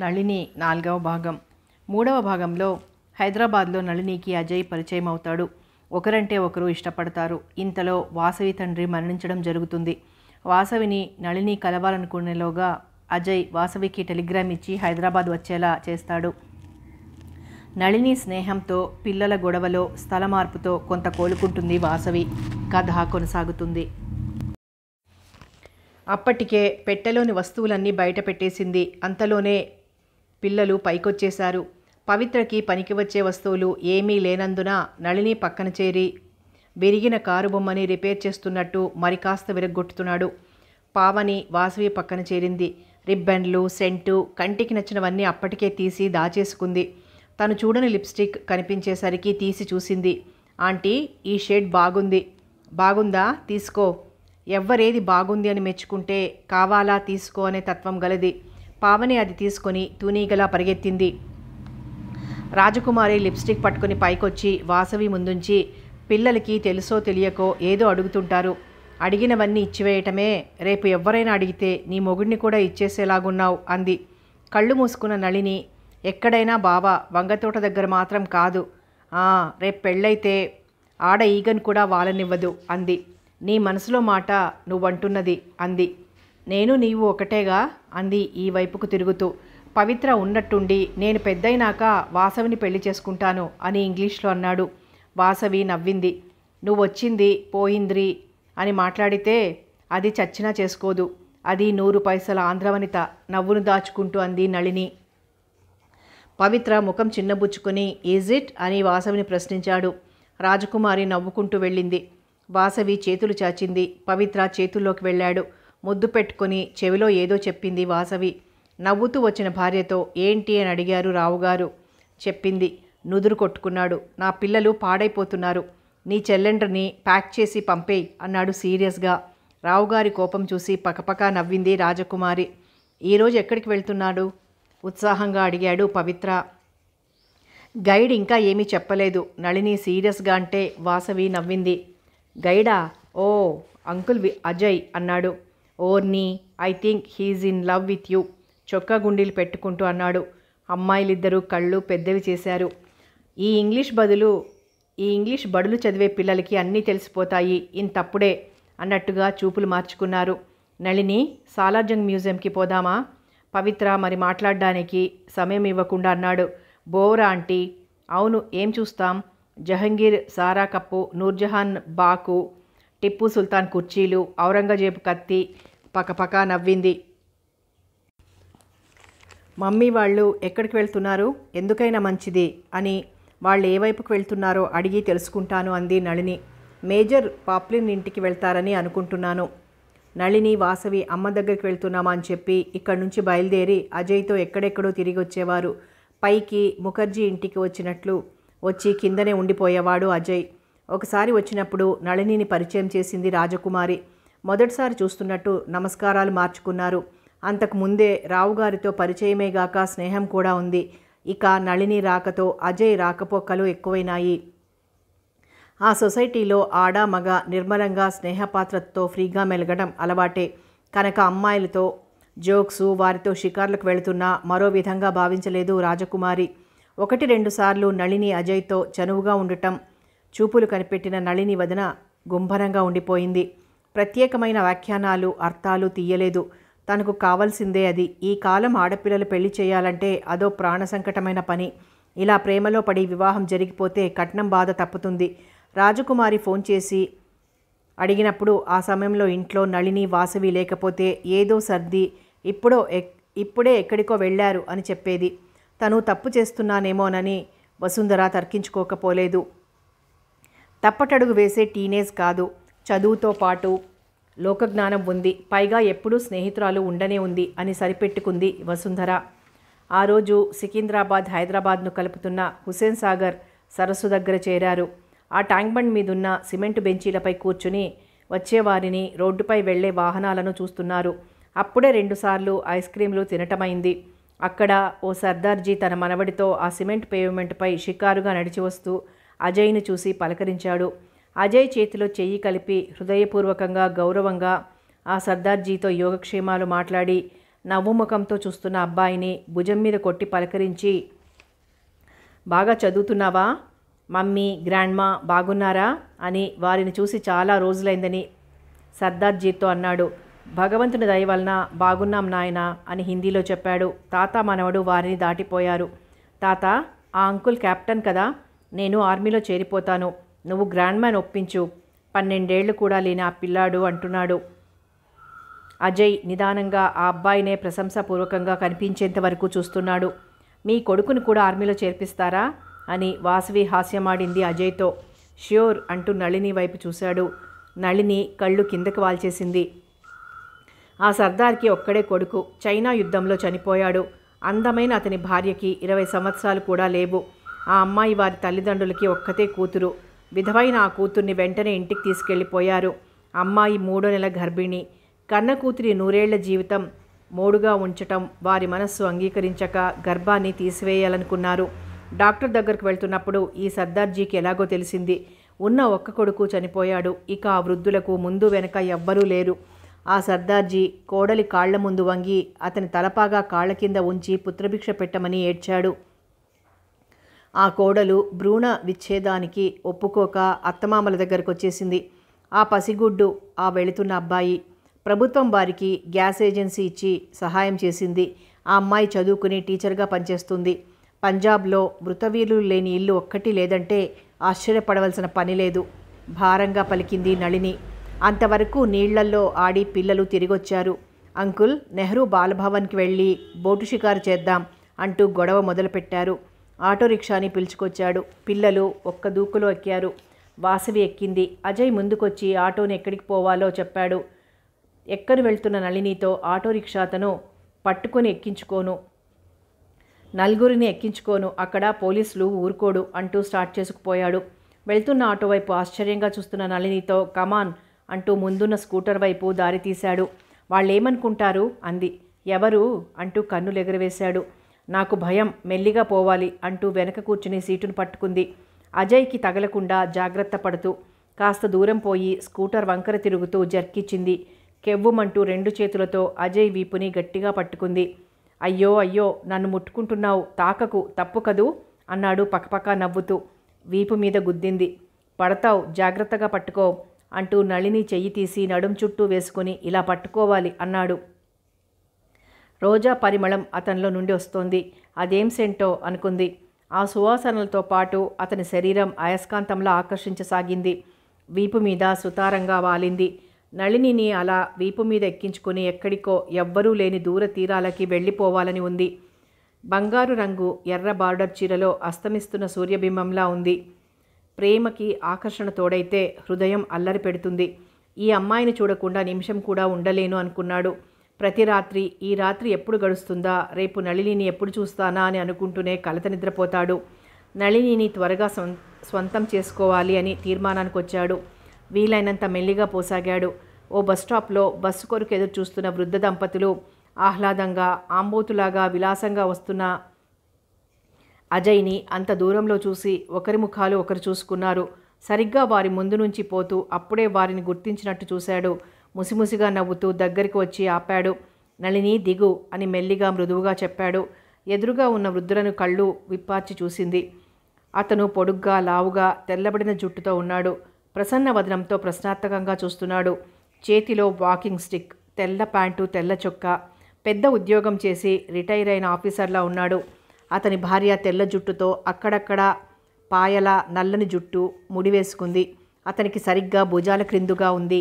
నళిని నాలుగవ భాగం మూడవ భాగంలో హైదరాబాద్లో నళినికి అజయ్ పరిచయం అవుతాడు ఒకరంటే ఒకరు ఇష్టపడతారు ఇంతలో వాసవి తండ్రి మరణించడం జరుగుతుంది వాసవిని నళిని కలవాలనుకునేలోగా అజయ్ వాసవికి టెలిగ్రామ్ ఇచ్చి హైదరాబాద్ వచ్చేలా చేస్తాడు నళిని స్నేహంతో పిల్లల గొడవలో స్థల మార్పుతో కొంత కోలుకుంటుంది వాసవి కథ కొనసాగుతుంది అప్పటికే పెట్టెలోని వస్తువులన్నీ బయట పెట్టేసింది అంతలోనే పిల్లలు పైకొచ్చేశారు పవిత్రకి పనికి వచ్చే వస్తువులు ఏమీ లేనందున నళిని పక్కన చేరి విరిగిన కారు బొమ్మని రిపేర్ చేస్తున్నట్టు మరి కాస్త విరగ్గొట్టుతున్నాడు పావని వాసవి పక్కన చేరింది రిబ్బన్లు సెంటు కంటికి నచ్చినవన్నీ అప్పటికే తీసి దాచేసుకుంది తను చూడని లిప్స్టిక్ కనిపించేసరికి తీసి చూసింది ఆంటీ ఈ షేడ్ బాగుంది బాగుందా తీసుకో ఎవ్వరేది బాగుంది అని మెచ్చుకుంటే కావాలా తీసుకో అనే తత్వం గలది పావని అది తీసుకొని తూనీగలా పరిగెత్తింది రాజకుమారి లిప్స్టిక్ పట్టుకుని పైకొచ్చి వాసవి ముందుంచి పిల్లలకి తెలుసో తెలియకో ఏదో అడుగుతుంటారు అడిగినవన్నీ ఇచ్చివేయటమే రేపు ఎవరైనా అడిగితే నీ మొగుడిని కూడా ఇచ్చేసేలాగున్నావు అంది కళ్ళు మూసుకున్న నళిని ఎక్కడైనా బావా వంగతోట దగ్గర మాత్రం కాదు రేపు పెళ్ళైతే ఆడ ఈగను కూడా వాలనివ్వదు అంది నీ మనసులో మాట నువ్వంటున్నది అంది నేను నీవు ఒకటేగా అంది ఈ వైపుకు తిరుగుతూ పవిత్ర ఉన్నట్టుండి నేను పెద్దయినాక వాసవిని పెళ్లి చేసుకుంటాను అని ఇంగ్లీష్లో అన్నాడు వాసవి నవ్వింది నువ్వు వచ్చింది పోయింద్రి అని మాట్లాడితే అది చచ్చినా చేసుకోదు అది నూరు పైసల ఆంధ్రవనిత నవ్వును దాచుకుంటూ అంది నళిని పవిత్ర ముఖం చిన్నబుచ్చుకుని ఈజ్ ఇట్ అని వాసవిని ప్రశ్నించాడు రాజకుమారి నవ్వుకుంటూ వెళ్ళింది వాసవి చేతులు చాచింది పవిత్ర చేతుల్లోకి వెళ్ళాడు ముద్దు పెట్టుకుని చెవిలో ఏదో చెప్పింది వాసవి నవ్వుతూ వచ్చిన భార్యతో ఏంటి అని అడిగారు రావుగారు చెప్పింది నుదురు కొట్టుకున్నాడు నా పిల్లలు పాడైపోతున్నారు నీ చెల్లెండ్రిని ప్యాక్ చేసి పంపేయి అన్నాడు సీరియస్గా రావుగారి కోపం చూసి పకపకా నవ్వింది రాజకుమారి ఈరోజు ఎక్కడికి వెళ్తున్నాడు ఉత్సాహంగా అడిగాడు పవిత్ర గైడ్ ఇంకా ఏమీ చెప్పలేదు నళిని సీరియస్గా అంటే వాసవి నవ్వింది గైడా ఓ అంకుల్ అజయ్ అన్నాడు ఓర్నీ I think he's in love with you చొక్కా గుండీలు పెట్టుకుంటూ అన్నాడు అమ్మాయిలిద్దరూ కళ్ళు పెద్దవి చేశారు ఈ ఇంగ్లీష్ బదులు ఈ ఇంగ్లీష్ బడులు చదివే పిల్లలకి అన్నీ తెలిసిపోతాయి ఇంతప్పుడే అన్నట్టుగా చూపులు మార్చుకున్నారు నళిని సాలార్జంగ్ మ్యూజియంకి పోదామా పవిత్ర మరి మాట్లాడడానికి సమయం ఇవ్వకుండా అన్నాడు బోరా ఆంటీ అవును ఏం చూస్తాం జహంగీర్ సారా కప్పు నూర్జహాన్ బాకు టిప్పు సుల్తాన్ కుర్చీలు ఔరంగజేబు కత్తి పకపకా నవ్వింది మమ్మీ వాళ్ళు ఎక్కడికి వెళ్తున్నారు ఎందుకైనా మంచిది అని వాళ్ళు ఏ వైపుకు వెళ్తున్నారో అడిగి తెలుసుకుంటాను అంది నళిని మేజర్ పాప్లిన్ ఇంటికి వెళ్తారని అనుకుంటున్నాను నళిని వాసవి అమ్మ దగ్గరికి వెళ్తున్నామా అని చెప్పి ఇక్కడి నుంచి బయలుదేరి అజయ్తో ఎక్కడెక్కడో తిరిగి వచ్చేవారు పైకి ముఖర్జీ ఇంటికి వచ్చినట్లు వచ్చి కిందనే ఉండిపోయేవాడు అజయ్ ఒకసారి వచ్చినప్పుడు నళినిని పరిచయం చేసింది రాజకుమారి మొదటిసారి చూస్తున్నట్టు నమస్కారాలు మార్చుకున్నారు అంతకు ముందే రావుగారితో పరిచయమేగాక స్నేహం కూడా ఉంది ఇక నళిని రాకతో అజయ్ రాకపోకలు ఎక్కువైనాయి ఆ సొసైటీలో ఆడ మగ నిర్మలంగా స్నేహపాత్రతో ఫ్రీగా మెలగడం అలవాటే కనుక అమ్మాయిలతో జోక్స్ వారితో షికార్లకు వెళుతున్నా మరో విధంగా భావించలేదు రాజకుమారి ఒకటి రెండుసార్లు నళిని అజయ్తో చనువుగా ఉండటం చూపులు కనిపెట్టిన నళిని వదన గుంభరంగా ఉండిపోయింది ప్రత్యేకమైన వ్యాఖ్యానాలు అర్థాలు తీయలేదు తనకు కావాల్సిందే అది ఈ కాలం ఆడపిల్లలు పెళ్లి చేయాలంటే అదో ప్రాణ సంకటమైన పని ఇలా ప్రేమలో పడి వివాహం జరిగిపోతే కట్నం బాధ తప్పుతుంది రాజకుమారి ఫోన్ చేసి అడిగినప్పుడు ఆ సమయంలో ఇంట్లో నళిని వాసవి లేకపోతే ఏదో సర్ది ఇప్పుడో ఇప్పుడే ఎక్కడికో వెళ్ళారు అని చెప్పేది తను తప్పు చేస్తున్నానేమోనని వసుంధర తర్కించుకోకపోలేదు తప్పటడుగు వేసే టీనేజ్ కాదు చదువుతో పాటు లోకజ్ఞానం ఉంది పైగా ఎప్పుడూ స్నేహితురాలు ఉండనే ఉంది అని సరిపెట్టుకుంది వసుంధర ఆ రోజు సికింద్రాబాద్ హైదరాబాద్ను కలుపుతున్న హుసేన్ సాగర్ సరస్సు దగ్గర చేరారు ఆ ట్యాంక్ బండ్ మీదున్న సిమెంట్ బెంచీలపై కూర్చుని వచ్చేవారిని రోడ్డుపై వెళ్లే వాహనాలను చూస్తున్నారు అప్పుడే రెండుసార్లు ఐస్ క్రీంలు తినటమైంది అక్కడ ఓ సర్దార్జీ తన మనవడితో ఆ సిమెంట్ పేవ్మెంట్పై షికారుగా నడిచి వస్తూ అజయ్ని చూసి పలకరించాడు అజయ్ చేతిలో చెయ్యి కలిపి హృదయపూర్వకంగా గౌరవంగా ఆ సర్దార్జీతో యోగక్షేమాలు మాట్లాడి నవ్వుముఖంతో చూస్తున్న అబ్బాయిని భుజం మీద కొట్టి పలకరించి బాగా చదువుతున్నావా మమ్మీ గ్రాండ్మా బాగున్నారా అని వారిని చూసి చాలా రోజులైందని సర్దార్జీతో అన్నాడు భగవంతుని దయ వలన బాగున్నాం నాయన అని హిందీలో చెప్పాడు తాత మనవడు వారిని దాటిపోయారు తాత ఆ అంకుల్ కెప్టెన్ కదా నేను ఆర్మీలో చేరిపోతాను నువ్వు గ్రాండ్ మ్యాన్ ఒప్పించు పన్నెండేళ్లు కూడా లేని ఆ పిల్లాడు అంటున్నాడు అజయ్ నిదానంగా ఆ అబ్బాయినే ప్రశంసాపూర్వకంగా కనిపించేంత వరకు చూస్తున్నాడు మీ కొడుకును కూడా ఆర్మీలో చేర్పిస్తారా అని వాసవి హాస్యమాడింది అజయ్తో ష్యూర్ అంటూ నళిని వైపు చూశాడు నళిని కళ్ళు కిందకు వాల్చేసింది ఆ సర్దార్కి ఒక్కడే కొడుకు చైనా యుద్ధంలో చనిపోయాడు అందమైన అతని భార్యకి ఇరవై సంవత్సరాలు కూడా లేవు ఆ అమ్మాయి వారి తల్లిదండ్రులకి ఒక్కతే కూతురు విధవైన ఆ కూతుర్ని వెంటనే ఇంటికి తీసుకెళ్ళిపోయారు అమ్మాయి మూడో నెల గర్భిణి కన్న కూతురి నూరేళ్ల జీవితం మోడుగా ఉంచటం వారి మనస్సు అంగీకరించక గర్భాన్ని తీసివేయాలనుకున్నారు డాక్టర్ దగ్గరకు వెళ్తున్నప్పుడు ఈ సర్దార్జీకి ఎలాగో తెలిసింది ఉన్న ఒక్క కొడుకు చనిపోయాడు ఇక ఆ వృద్ధులకు ముందు వెనక ఎవ్వరూ లేరు ఆ సర్దార్జీ కోడలి కాళ్ల ముందు వంగి అతని తలపాగా కాళ్ల కింద ఉంచి పుత్రభిక్ష పెట్టమని ఏడ్చాడు ఆ కోడలు భ్రూణ విచ్ఛేదానికి ఒప్పుకోక అత్తమామల దగ్గరకు వచ్చేసింది ఆ పసిగుడ్డు ఆ వెళుతున్న అబ్బాయి ప్రభుత్వం వారికి గ్యాస్ ఏజెన్సీ ఇచ్చి సహాయం చేసింది ఆ అమ్మాయి చదువుకుని టీచర్గా పనిచేస్తుంది పంజాబ్లో మృతవీరులు లేని ఇల్లు ఒక్కటి లేదంటే ఆశ్చర్యపడవలసిన పని లేదు భారంగా పలికింది నళిని అంతవరకు నీళ్లల్లో ఆడి పిల్లలు తిరిగొచ్చారు అంకుల్ నెహ్రూ బాలభవన్కి వెళ్ళి బోటు షికారు చేద్దాం అంటూ గొడవ మొదలుపెట్టారు ఆటో రిక్షాని పిలుచుకొచ్చాడు పిల్లలు ఒక్క దూకులో ఎక్కారు వాసవి ఎక్కింది అజయ్ ముందుకొచ్చి ఆటోని ఎక్కడికి పోవాలో చెప్పాడు ఎక్కరు వెళ్తున్న నళినితో ఆటో రిక్షాతను పట్టుకొని ఎక్కించుకోను నలుగురిని ఎక్కించుకోను అక్కడ పోలీసులు ఊరుకోడు అంటూ స్టార్ట్ చేసుకుపోయాడు వెళ్తున్న ఆటో వైపు ఆశ్చర్యంగా చూస్తున్న నళినితో కమాన్ అంటూ ముందున్న స్కూటర్ వైపు దారి తీశాడు వాళ్ళేమనుకుంటారు అంది ఎవరు అంటూ కన్నులు ఎగురవేశాడు నాకు భయం మెల్లిగా పోవాలి అంటూ వెనక కూర్చుని సీటును పట్టుకుంది అజయ్కి తగలకుండా జాగ్రత్త పడుతూ కాస్త దూరం పోయి స్కూటర్ వంకర తిరుగుతూ జర్కిచ్చింది కెవ్వుమంటూ రెండు చేతులతో అజయ్ వీపుని గట్టిగా పట్టుకుంది అయ్యో అయ్యో నన్ను ముట్టుకుంటున్నావు తాకకు తప్పు కదూ అన్నాడు పక్కపక్క నవ్వుతూ వీపు మీద గుద్దింది పడతావు జాగ్రత్తగా పట్టుకో అంటూ నళిని చెయ్యి తీసి నడుం చుట్టూ వేసుకుని ఇలా పట్టుకోవాలి అన్నాడు రోజా పరిమళం అతనిలో నుండి వస్తోంది అదేం సెంటో అనుకుంది ఆ సువాసనలతో పాటు అతని శరీరం అయస్కాంతంలో ఆకర్షించసాగింది వీపు మీద సుతారంగా వాలింది నళినిని అలా వీపు మీద ఎక్కించుకుని ఎక్కడికో ఎవ్వరూ లేని దూర తీరాలకి వెళ్ళిపోవాలని ఉంది బంగారు రంగు ఎర్ర బార్డర్ చీరలో అస్తమిస్తున్న సూర్యబింబంలా ఉంది ప్రేమకి ఆకర్షణ తోడైతే హృదయం అల్లరి పెడుతుంది ఈ అమ్మాయిని చూడకుండా నిమిషం కూడా ఉండలేను అనుకున్నాడు ప్రతి రాత్రి ఈ రాత్రి ఎప్పుడు గడుస్తుందా రేపు నళినిని ఎప్పుడు చూస్తానా అని అనుకుంటూనే కలత నిద్రపోతాడు నళినిని త్వరగా స్వంతం చేసుకోవాలి అని తీర్మానానికి వచ్చాడు వీలైనంత మెల్లిగా పోసాగాడు ఓ బస్టాప్లో బస్సు కొరకు ఎదురు చూస్తున్న వృద్ధ దంపతులు ఆహ్లాదంగా ఆంబోతులాగా విలాసంగా వస్తున్న అజయ్ని అంత దూరంలో చూసి ఒకరి ముఖాలు ఒకరు చూసుకున్నారు సరిగ్గా వారి ముందు నుంచి పోతూ అప్పుడే వారిని గుర్తించినట్టు చూశాడు ముసిముసిగా నవ్వుతూ దగ్గరికి వచ్చి ఆపాడు నళిని దిగు అని మెల్లిగా మృదువుగా చెప్పాడు ఎదురుగా ఉన్న వృద్ధులను కళ్ళు విప్పార్చి చూసింది అతను పొడుగ్గా లావుగా తెల్లబడిన జుట్టుతో ఉన్నాడు ప్రసన్న వదనంతో ప్రశ్నార్థకంగా చూస్తున్నాడు చేతిలో వాకింగ్ స్టిక్ తెల్ల ప్యాంటు తెల్ల చొక్కా పెద్ద ఉద్యోగం చేసి రిటైర్ అయిన ఆఫీసర్లా ఉన్నాడు అతని భార్య తెల్ల జుట్టుతో అక్కడక్కడ పాయల నల్లని జుట్టు ముడివేసుకుంది అతనికి సరిగ్గా భుజాల క్రిందుగా ఉంది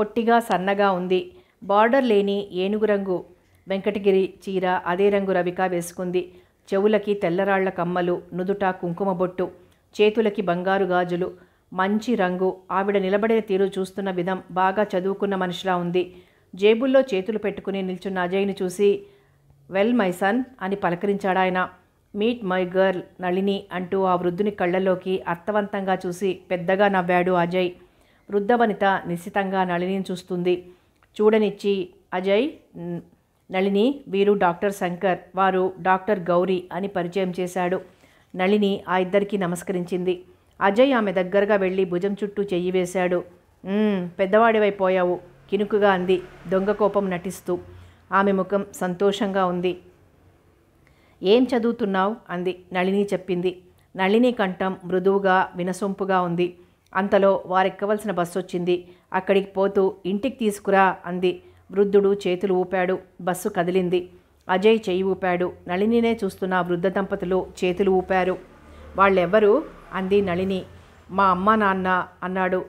పొట్టిగా సన్నగా ఉంది బార్డర్ లేని ఏనుగు రంగు వెంకటగిరి చీర అదే రంగు రవిక వేసుకుంది చెవులకి తెల్లరాళ్ల కమ్మలు నుదుట కుంకుమ బొట్టు చేతులకి బంగారు గాజులు మంచి రంగు ఆవిడ నిలబడిన తీరు చూస్తున్న విధం బాగా చదువుకున్న మనిషిలా ఉంది జేబుల్లో చేతులు పెట్టుకుని నిల్చున్న అజయ్ని చూసి వెల్ మై సన్ అని పలకరించాడాయన మీట్ మై గర్ల్ నళిని అంటూ ఆ వృద్ధుని కళ్ళలోకి అర్థవంతంగా చూసి పెద్దగా నవ్వాడు అజయ్ వృద్ధవనిత నిశ్చితంగా నళిని చూస్తుంది చూడనిచ్చి అజయ్ నళిని వీరు డాక్టర్ శంకర్ వారు డాక్టర్ గౌరీ అని పరిచయం చేశాడు నళిని ఆ ఇద్దరికీ నమస్కరించింది అజయ్ ఆమె దగ్గరగా వెళ్ళి భుజం చుట్టూ చెయ్యి వేశాడు పెద్దవాడివైపోయావు కినుకుగా అంది దొంగ కోపం నటిస్తూ ఆమె ముఖం సంతోషంగా ఉంది ఏం చదువుతున్నావు అంది నళిని చెప్పింది నళిని కంఠం మృదువుగా వినసొంపుగా ఉంది అంతలో వారెక్కవలసిన బస్సు వచ్చింది అక్కడికి పోతూ ఇంటికి తీసుకురా అంది వృద్ధుడు చేతులు ఊపాడు బస్సు కదిలింది అజయ్ చేయి ఊపాడు నళినినే చూస్తున్న వృద్ధ దంపతులు చేతులు ఊపారు వాళ్ళెవ్వరు అంది నళిని మా అమ్మ నాన్న అన్నాడు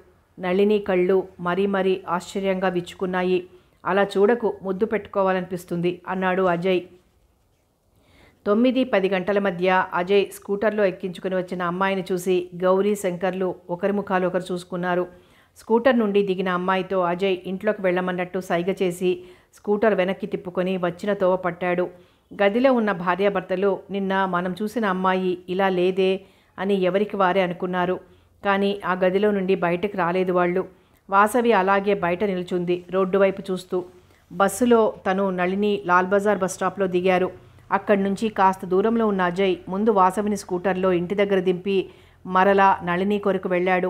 నళిని కళ్ళు మరీ మరీ ఆశ్చర్యంగా విచ్చుకున్నాయి అలా చూడకు ముద్దు పెట్టుకోవాలనిపిస్తుంది అన్నాడు అజయ్ తొమ్మిది పది గంటల మధ్య అజయ్ స్కూటర్లో ఎక్కించుకుని వచ్చిన అమ్మాయిని చూసి గౌరీ శంకర్లు ఒకరి ముఖాలు ఒకరు చూసుకున్నారు స్కూటర్ నుండి దిగిన అమ్మాయితో అజయ్ ఇంట్లోకి వెళ్ళమన్నట్టు సైగ చేసి స్కూటర్ వెనక్కి తిప్పుకొని వచ్చిన తోవ పట్టాడు గదిలో ఉన్న భార్యాభర్తలు నిన్న మనం చూసిన అమ్మాయి ఇలా లేదే అని ఎవరికి వారే అనుకున్నారు కానీ ఆ గదిలో నుండి బయటకు రాలేదు వాళ్ళు వాసవి అలాగే బయట నిల్చుంది రోడ్డు వైపు చూస్తూ బస్సులో తను నళిని లాల్ బజార్ బస్ స్టాప్లో దిగారు అక్కడి నుంచి కాస్త దూరంలో ఉన్న అజయ్ ముందు వాసవిని స్కూటర్లో ఇంటి దగ్గర దింపి మరలా నళిని కొరకు వెళ్ళాడు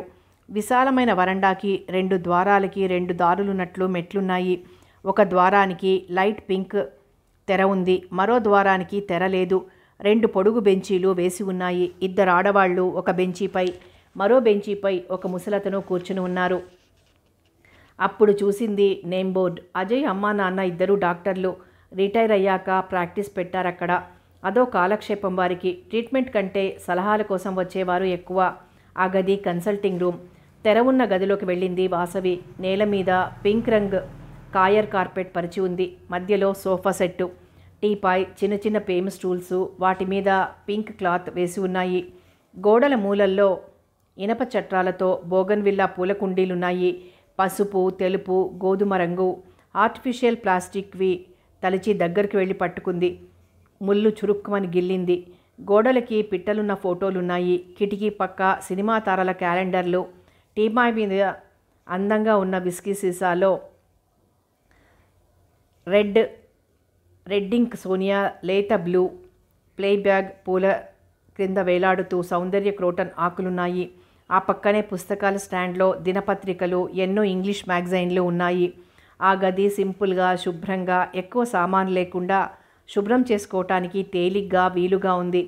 విశాలమైన వరండాకి రెండు ద్వారాలకి రెండు దారులున్నట్లు మెట్లున్నాయి ఒక ద్వారానికి లైట్ పింక్ తెర ఉంది మరో ద్వారానికి తెర లేదు రెండు పొడుగు బెంచీలు వేసి ఉన్నాయి ఇద్దరు ఆడవాళ్లు ఒక బెంచీపై మరో బెంచీపై ఒక ముసలతను కూర్చుని ఉన్నారు అప్పుడు చూసింది నేమ్ బోర్డ్ అజయ్ అమ్మా నాన్న ఇద్దరు డాక్టర్లు రిటైర్ అయ్యాక ప్రాక్టీస్ పెట్టారక్కడ అదో కాలక్షేపం వారికి ట్రీట్మెంట్ కంటే సలహాల కోసం వచ్చేవారు ఎక్కువ ఆ గది కన్సల్టింగ్ రూమ్ తెర ఉన్న గదిలోకి వెళ్ళింది వాసవి నేల మీద పింక్ రంగ్ కాయర్ కార్పెట్ పరిచి ఉంది మధ్యలో సోఫా సెట్టు టీపాయ్ చిన్న చిన్న పేమ్ స్టూల్స్ వాటి మీద పింక్ క్లాత్ వేసి ఉన్నాయి గోడల మూలల్లో ఇనప చట్రాలతో బోగన్విల్లా పూల కుండీలున్నాయి పసుపు తెలుపు గోధుమ రంగు ఆర్టిఫిషియల్ ప్లాస్టిక్వి తలిచి దగ్గరికి వెళ్ళి పట్టుకుంది ముళ్ళు చురుక్కుమని గిల్లింది గోడలకి పిట్టలున్న ఫోటోలున్నాయి కిటికీ పక్క సినిమా తారల క్యాలెండర్లు టీమా మీద అందంగా ఉన్న విస్కీ సీసాలో రెడ్ రెడ్డింగ్ సోనియా లేత బ్లూ ప్లే బ్యాగ్ పూల క్రింద వేలాడుతూ సౌందర్య క్రోటన్ ఆకులున్నాయి ఆ పక్కనే పుస్తకాల స్టాండ్లో దినపత్రికలు ఎన్నో ఇంగ్లీష్ మ్యాగజైన్లు ఉన్నాయి ఆ గది సింపుల్గా శుభ్రంగా ఎక్కువ సామాన్ లేకుండా శుభ్రం చేసుకోవటానికి తేలిగ్గా వీలుగా ఉంది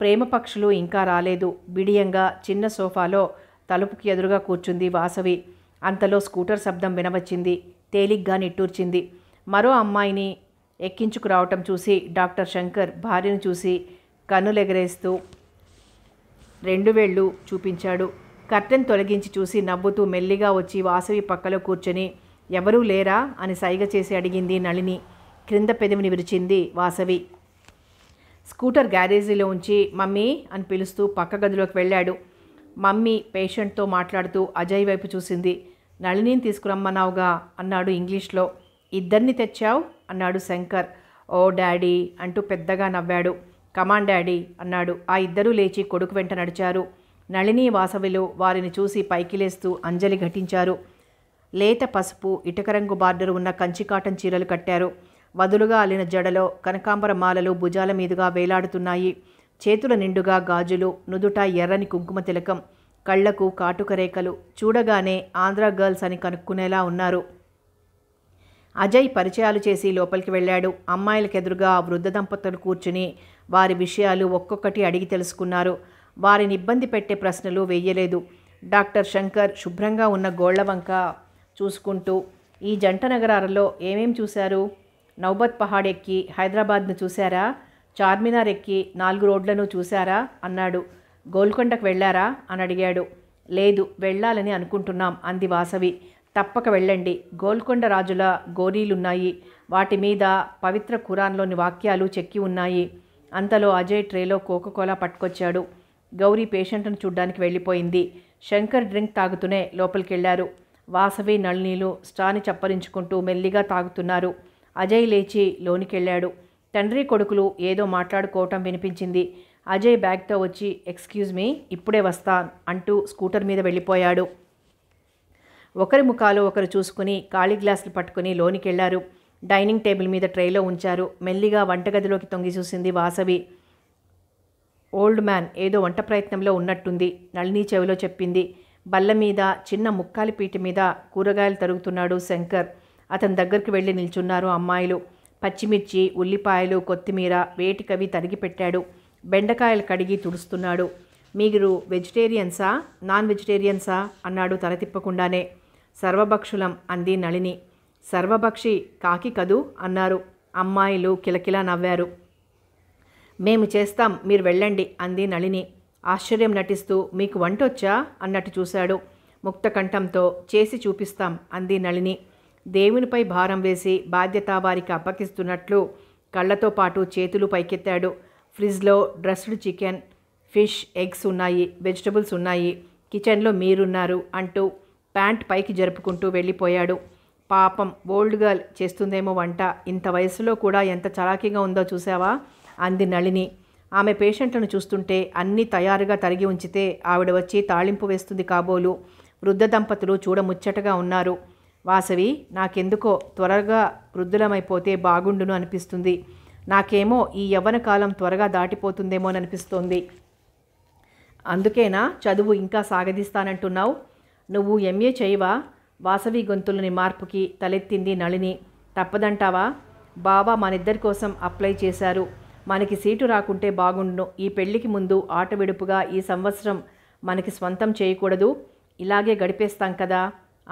ప్రేమ పక్షులు ఇంకా రాలేదు బిడియంగా చిన్న సోఫాలో తలుపుకి ఎదురుగా కూర్చుంది వాసవి అంతలో స్కూటర్ శబ్దం వినవచ్చింది తేలిగ్గా నిట్టూర్చింది మరో అమ్మాయిని ఎక్కించుకురావటం చూసి డాక్టర్ శంకర్ భార్యను చూసి కన్నులెగరేస్తూ రెండు వేళ్ళు చూపించాడు కర్టెన్ తొలగించి చూసి నవ్వుతూ మెల్లిగా వచ్చి వాసవి పక్కలో కూర్చొని ఎవరూ లేరా అని సైగ చేసి అడిగింది నళిని క్రింద పెదవిని విరిచింది వాసవి స్కూటర్ గ్యారేజీలో ఉంచి మమ్మీ అని పిలుస్తూ పక్క గదిలోకి వెళ్ళాడు మమ్మీ పేషెంట్తో మాట్లాడుతూ అజయ్ వైపు చూసింది నళినిని తీసుకురమ్మన్నావుగా అన్నాడు ఇంగ్లీష్లో ఇద్దరిని తెచ్చావు అన్నాడు శంకర్ ఓ డాడీ అంటూ పెద్దగా నవ్వాడు కమాన్ డాడీ అన్నాడు ఆ ఇద్దరూ లేచి కొడుకు వెంట నడిచారు నళిని వాసవిలో వారిని చూసి పైకి లేస్తూ అంజలి ఘటించారు లేత పసుపు ఇటకరంగు బార్డర్ ఉన్న కంచి కాటన్ చీరలు కట్టారు వదులుగా అల్లిన జడలో కనకాంబర మాలలు భుజాల మీదుగా వేలాడుతున్నాయి చేతుల నిండుగా గాజులు నుదుట ఎర్రని కుంకుమ తిలకం కళ్లకు కాటుక రేఖలు చూడగానే ఆంధ్ర గర్ల్స్ అని కనుక్కునేలా ఉన్నారు అజయ్ పరిచయాలు చేసి లోపలికి వెళ్ళాడు అమ్మాయిలకెదురుగా వృద్ధ దంపతులు కూర్చుని వారి విషయాలు ఒక్కొక్కటి అడిగి తెలుసుకున్నారు వారిని ఇబ్బంది పెట్టే ప్రశ్నలు వేయలేదు డాక్టర్ శంకర్ శుభ్రంగా ఉన్న గోళ్ల వంక చూసుకుంటూ ఈ జంట నగరాలలో ఏమేం చూశారు నౌబత్ పహాడ్ ఎక్కి హైదరాబాద్ను చూశారా చార్మినార్ ఎక్కి నాలుగు రోడ్లను చూశారా అన్నాడు గోల్కొండకు వెళ్ళారా అని అడిగాడు లేదు వెళ్ళాలని అనుకుంటున్నాం అంది వాసవి తప్పక వెళ్ళండి గోల్కొండ రాజుల గోరీలున్నాయి వాటి మీద పవిత్ర ఖురాన్లోని వాక్యాలు చెక్కి ఉన్నాయి అంతలో అజయ్ ట్రేలో కోకకోలా పట్టుకొచ్చాడు గౌరీ పేషెంట్ను చూడ్డానికి వెళ్ళిపోయింది శంకర్ డ్రింక్ తాగుతూనే లోపలికెళ్ళారు వాసవి నళినీలు స్టాని చప్పరించుకుంటూ మెల్లిగా తాగుతున్నారు అజయ్ లేచి లోనికెళ్ళాడు తండ్రి కొడుకులు ఏదో మాట్లాడుకోవటం వినిపించింది అజయ్ బ్యాగ్తో వచ్చి ఎక్స్క్యూజ్ మీ ఇప్పుడే వస్తా అంటూ స్కూటర్ మీద వెళ్ళిపోయాడు ఒకరి ముఖాలు ఒకరు చూసుకుని ఖాళీ గ్లాసులు పట్టుకుని లోనికెళ్లారు డైనింగ్ టేబుల్ మీద ట్రేలో ఉంచారు మెల్లిగా వంటగదిలోకి తొంగి చూసింది వాసవి ఓల్డ్ మ్యాన్ ఏదో వంట ప్రయత్నంలో ఉన్నట్టుంది నళిని చెవిలో చెప్పింది బల్ల మీద చిన్న ముక్కాలి పీట మీద కూరగాయలు తరుగుతున్నాడు శంకర్ అతని దగ్గరికి వెళ్ళి నిల్చున్నారు అమ్మాయిలు పచ్చిమిర్చి ఉల్లిపాయలు కొత్తిమీర వేటికవి తరిగి పెట్టాడు బెండకాయలు కడిగి తుడుస్తున్నాడు మీరు వెజిటేరియన్సా నాన్ వెజిటేరియన్సా అన్నాడు తల తిప్పకుండానే సర్వభక్షులం అంది నళిని సర్వభక్షి కాకి కదూ అన్నారు అమ్మాయిలు కిలకిలా నవ్వారు మేము చేస్తాం మీరు వెళ్ళండి అంది నళిని ఆశ్చర్యం నటిస్తూ మీకు వంటొచ్చా అన్నట్టు చూశాడు ముక్తకంఠంతో చేసి చూపిస్తాం అంది నళిని దేవునిపై భారం వేసి బాధ్యత వారికి అప్పగిస్తున్నట్లు కళ్ళతో పాటు చేతులు పైకెత్తాడు ఫ్రిడ్జ్లో డ్రెస్డ్ చికెన్ ఫిష్ ఎగ్స్ ఉన్నాయి వెజిటబుల్స్ ఉన్నాయి కిచెన్లో మీరున్నారు అంటూ ప్యాంట్ పైకి జరుపుకుంటూ వెళ్ళిపోయాడు పాపం ఓల్డ్ గర్ల్ చేస్తుందేమో వంట ఇంత వయసులో కూడా ఎంత చలాకీగా ఉందో చూసావా అంది నళిని ఆమె పేషెంట్లను చూస్తుంటే అన్నీ తయారుగా తరిగి ఉంచితే ఆవిడ వచ్చి తాళింపు వేస్తుంది కాబోలు వృద్ధ దంపతులు చూడముచ్చటగా ఉన్నారు వాసవి నాకెందుకో త్వరగా వృద్ధులమైపోతే బాగుండును అనిపిస్తుంది నాకేమో ఈ యవ్వన కాలం త్వరగా దాటిపోతుందేమోననిపిస్తోంది అందుకేనా చదువు ఇంకా సాగదీస్తానంటున్నావు నువ్వు ఎంఏ చేయవా వాసవి గొంతులని మార్పుకి తలెత్తింది నళిని తప్పదంటావా బావా మనిద్దరి కోసం అప్లై చేశారు మనకి సీటు రాకుంటే బాగుండు ఈ పెళ్లికి ముందు ఆట విడుపుగా ఈ సంవత్సరం మనకి స్వంతం చేయకూడదు ఇలాగే గడిపేస్తాం కదా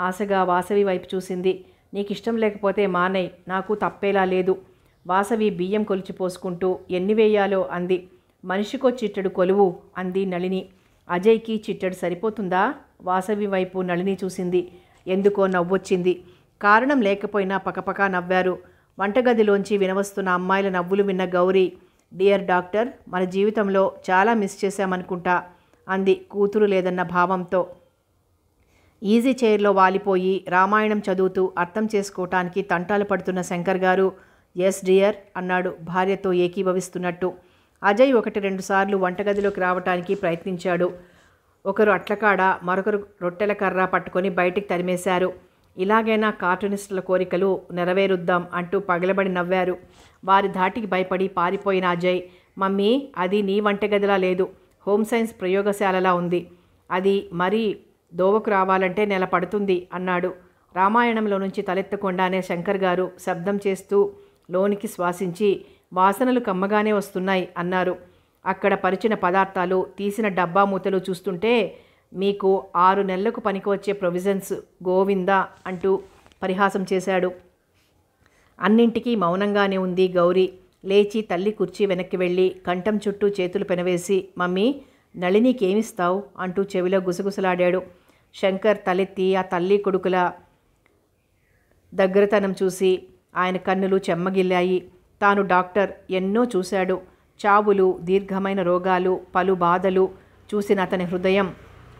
ఆశగా వాసవి వైపు చూసింది నీకు ఇష్టం లేకపోతే మానయ్ నాకు తప్పేలా లేదు వాసవి బియ్యం కొలిచిపోసుకుంటూ ఎన్ని వేయాలో అంది మనిషికో చిట్టడు కొలువు అంది నళిని అజయ్కి చిట్టడు సరిపోతుందా వాసవి వైపు నళిని చూసింది ఎందుకో నవ్వొచ్చింది కారణం లేకపోయినా పకపకా నవ్వారు వంటగదిలోంచి వినవస్తున్న అమ్మాయిల నవ్వులు విన్న గౌరీ డియర్ డాక్టర్ మన జీవితంలో చాలా మిస్ చేశామనుకుంటా అంది కూతురు లేదన్న భావంతో ఈజీ చైర్లో వాలిపోయి రామాయణం చదువుతూ అర్థం చేసుకోవటానికి తంటాలు పడుతున్న శంకర్ గారు ఎస్ డియర్ అన్నాడు భార్యతో ఏకీభవిస్తున్నట్టు అజయ్ ఒకటి రెండు సార్లు వంటగదిలోకి రావటానికి ప్రయత్నించాడు ఒకరు అట్లకాడ మరొకరు రొట్టెల కర్ర పట్టుకొని బయటికి తరిమేశారు ఇలాగైనా కార్టూనిస్టుల కోరికలు నెరవేరుద్దాం అంటూ పగలబడి నవ్వారు వారి ధాటికి భయపడి పారిపోయిన అజయ్ మమ్మీ అది నీ వంటగదిలా లేదు హోమ్ సైన్స్ ప్రయోగశాలలా ఉంది అది మరీ దోవకు రావాలంటే నెల పడుతుంది అన్నాడు రామాయణంలో నుంచి తలెత్తకుండానే శంకర్ గారు శబ్దం చేస్తూ లోనికి శ్వాసించి వాసనలు కమ్మగానే వస్తున్నాయి అన్నారు అక్కడ పరిచిన పదార్థాలు తీసిన డబ్బా మూతలు చూస్తుంటే మీకు ఆరు నెలలకు పనికి వచ్చే ప్రొవిజన్స్ గోవిందా అంటూ పరిహాసం చేశాడు అన్నింటికీ మౌనంగానే ఉంది గౌరీ లేచి తల్లి కుర్చీ వెనక్కి వెళ్ళి కంఠం చుట్టూ చేతులు పెనవేసి మమ్మీ నళినీకేమిస్తావు అంటూ చెవిలో గుసగుసలాడాడు శంకర్ తలెత్తి ఆ తల్లి కొడుకుల దగ్గరతనం చూసి ఆయన కన్నులు చెమ్మగిల్లాయి తాను డాక్టర్ ఎన్నో చూశాడు చావులు దీర్ఘమైన రోగాలు పలు బాధలు చూసిన అతని హృదయం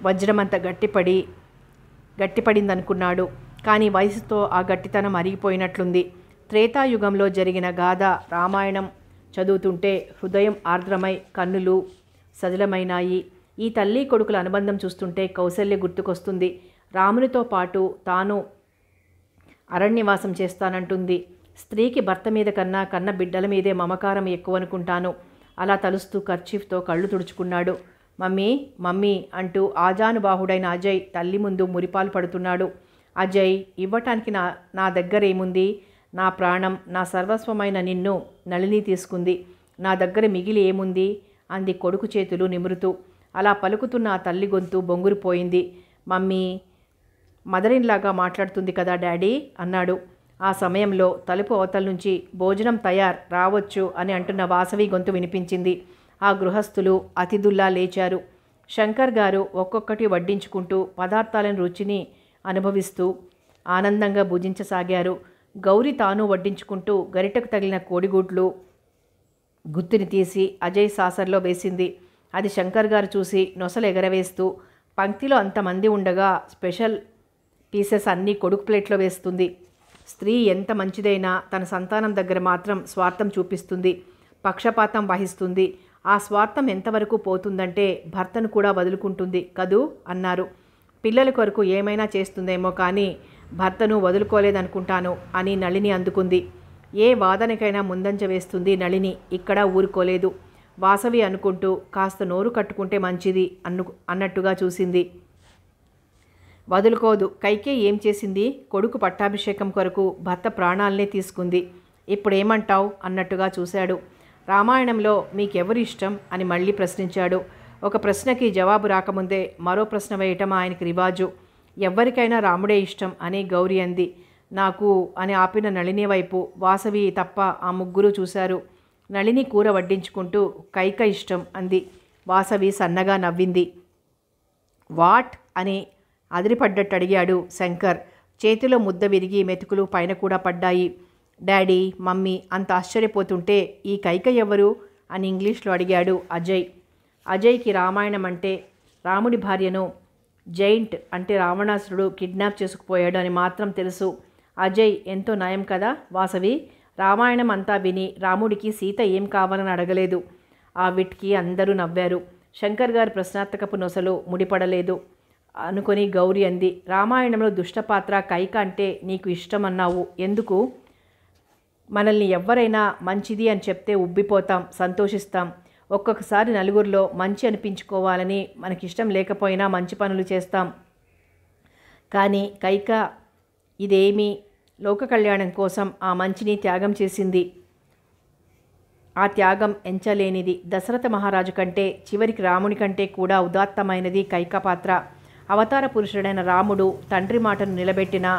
వజ్రమంత గట్టిపడి గట్టిపడిందనుకున్నాడు కానీ వయసుతో ఆ గట్టితనం అరిగిపోయినట్లుంది త్రేతాయుగంలో జరిగిన గాథ రామాయణం చదువుతుంటే హృదయం ఆర్ద్రమై కన్నులు సజలమైనాయి ఈ తల్లి కొడుకుల అనుబంధం చూస్తుంటే కౌశల్య గుర్తుకొస్తుంది రామునితో పాటు తాను అరణ్యవాసం చేస్తానంటుంది స్త్రీకి భర్త మీద కన్నా కన్న బిడ్డల మీదే మమకారం ఎక్కువనుకుంటాను అలా తలుస్తూ ఖర్చీఫ్తో కళ్ళు తుడుచుకున్నాడు మమ్మీ మమ్మీ అంటూ ఆజానుబాహుడైన అజయ్ తల్లి ముందు మురిపాలు పడుతున్నాడు అజయ్ ఇవ్వటానికి నా నా దగ్గరేముంది నా ప్రాణం నా సర్వస్వమైన నిన్ను నళిని తీసుకుంది నా దగ్గర మిగిలి ఏముంది అంది కొడుకు చేతులు నిమురుతూ అలా పలుకుతున్న ఆ తల్లి గొంతు బొంగురిపోయింది మమ్మీ మదరిన్లాగా మాట్లాడుతుంది కదా డాడీ అన్నాడు ఆ సమయంలో తలుపు అవతల నుంచి భోజనం తయారు రావచ్చు అని అంటున్న వాసవి గొంతు వినిపించింది ఆ గృహస్థులు అతిథుల్లా లేచారు శంకర్ గారు ఒక్కొక్కటి వడ్డించుకుంటూ పదార్థాలను రుచిని అనుభవిస్తూ ఆనందంగా భుజించసాగారు గౌరి తాను వడ్డించుకుంటూ గరిటకు తగిలిన కోడిగుడ్లు గుత్తిని తీసి అజయ్ సాసర్లో వేసింది అది శంకర్ గారు చూసి నొసలు ఎగరవేస్తూ పంక్తిలో అంతమంది ఉండగా స్పెషల్ పీసెస్ అన్నీ కొడుకు ప్లేట్లో వేస్తుంది స్త్రీ ఎంత మంచిదైనా తన సంతానం దగ్గర మాత్రం స్వార్థం చూపిస్తుంది పక్షపాతం వహిస్తుంది ఆ స్వార్థం ఎంతవరకు పోతుందంటే భర్తను కూడా వదులుకుంటుంది కదూ అన్నారు పిల్లల కొరకు ఏమైనా చేస్తుందేమో కానీ భర్తను వదులుకోలేదనుకుంటాను అని నళిని అందుకుంది ఏ వాదనకైనా ముందంజ వేస్తుంది నళిని ఇక్కడ ఊరుకోలేదు వాసవి అనుకుంటూ కాస్త నోరు కట్టుకుంటే మంచిది అన్ను అన్నట్టుగా చూసింది వదులుకోదు కైకే ఏం చేసింది కొడుకు పట్టాభిషేకం కొరకు భర్త ప్రాణాలనే తీసుకుంది ఇప్పుడేమంటావు అన్నట్టుగా చూశాడు రామాయణంలో మీకెవరు ఇష్టం అని మళ్ళీ ప్రశ్నించాడు ఒక ప్రశ్నకి జవాబు రాకముందే మరో ప్రశ్న వేయటం ఆయనకి రివాజు ఎవరికైనా రాముడే ఇష్టం అని గౌరీ అంది నాకు అని ఆపిన నళిని వైపు వాసవి తప్ప ఆ ముగ్గురు చూశారు నళిని కూర వడ్డించుకుంటూ కైక ఇష్టం అంది వాసవి సన్నగా నవ్వింది వాట్ అని అదిరిపడ్డట్టు అడిగాడు శంకర్ చేతిలో ముద్ద విరిగి మెతుకులు పైన కూడా పడ్డాయి డాడీ మమ్మీ అంత ఆశ్చర్యపోతుంటే ఈ కైక ఎవరు అని ఇంగ్లీష్లో అడిగాడు అజయ్ అజయ్కి రామాయణం అంటే రాముడి భార్యను జైంట్ అంటే రావణాసురుడు కిడ్నాప్ చేసుకుపోయాడు అని మాత్రం తెలుసు అజయ్ ఎంతో నయం కదా వాసవి రామాయణం అంతా విని రాముడికి సీత ఏం కావాలని అడగలేదు ఆ విట్కి అందరూ నవ్వారు శంకర్ గారి ప్రశ్నార్థకపు నొసలు ముడిపడలేదు అనుకొని గౌరీ అంది రామాయణంలో దుష్టపాత్ర కైక అంటే నీకు ఇష్టమన్నావు ఎందుకు మనల్ని ఎవరైనా మంచిది అని చెప్తే ఉబ్బిపోతాం సంతోషిస్తాం ఒక్కొక్కసారి నలుగురిలో మంచి అనిపించుకోవాలని మనకిష్టం లేకపోయినా మంచి పనులు చేస్తాం కానీ కైక ఇదేమి లోక కళ్యాణం కోసం ఆ మంచిని త్యాగం చేసింది ఆ త్యాగం ఎంచలేనిది దశరథ మహారాజు కంటే చివరికి రాముని కంటే కూడా ఉదాత్తమైనది కైక పాత్ర అవతార పురుషుడైన రాముడు తండ్రి మాటను నిలబెట్టిన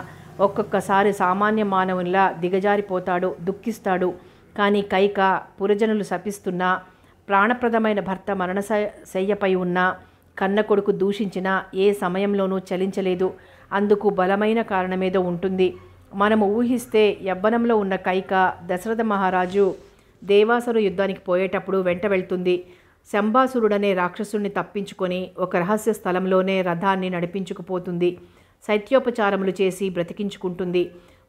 ఒక్కొక్కసారి సామాన్య మానవునిలా దిగజారిపోతాడు దుఃఖిస్తాడు కానీ కైక పురజనులు శపిస్తున్నా ప్రాణప్రదమైన భర్త మరణ శయ్యపై ఉన్న కన్న కొడుకు దూషించినా ఏ సమయంలోనూ చలించలేదు అందుకు బలమైన కారణమేదో ఉంటుంది మనము ఊహిస్తే యవ్వనంలో ఉన్న కైక దశరథ మహారాజు దేవాసురు యుద్ధానికి పోయేటప్పుడు వెంట వెళ్తుంది శంభాసురుడనే రాక్షసుణ్ణి తప్పించుకొని ఒక రహస్య స్థలంలోనే రథాన్ని నడిపించుకుపోతుంది శైత్యోపచారములు చేసి బ్రతికించుకుంటుంది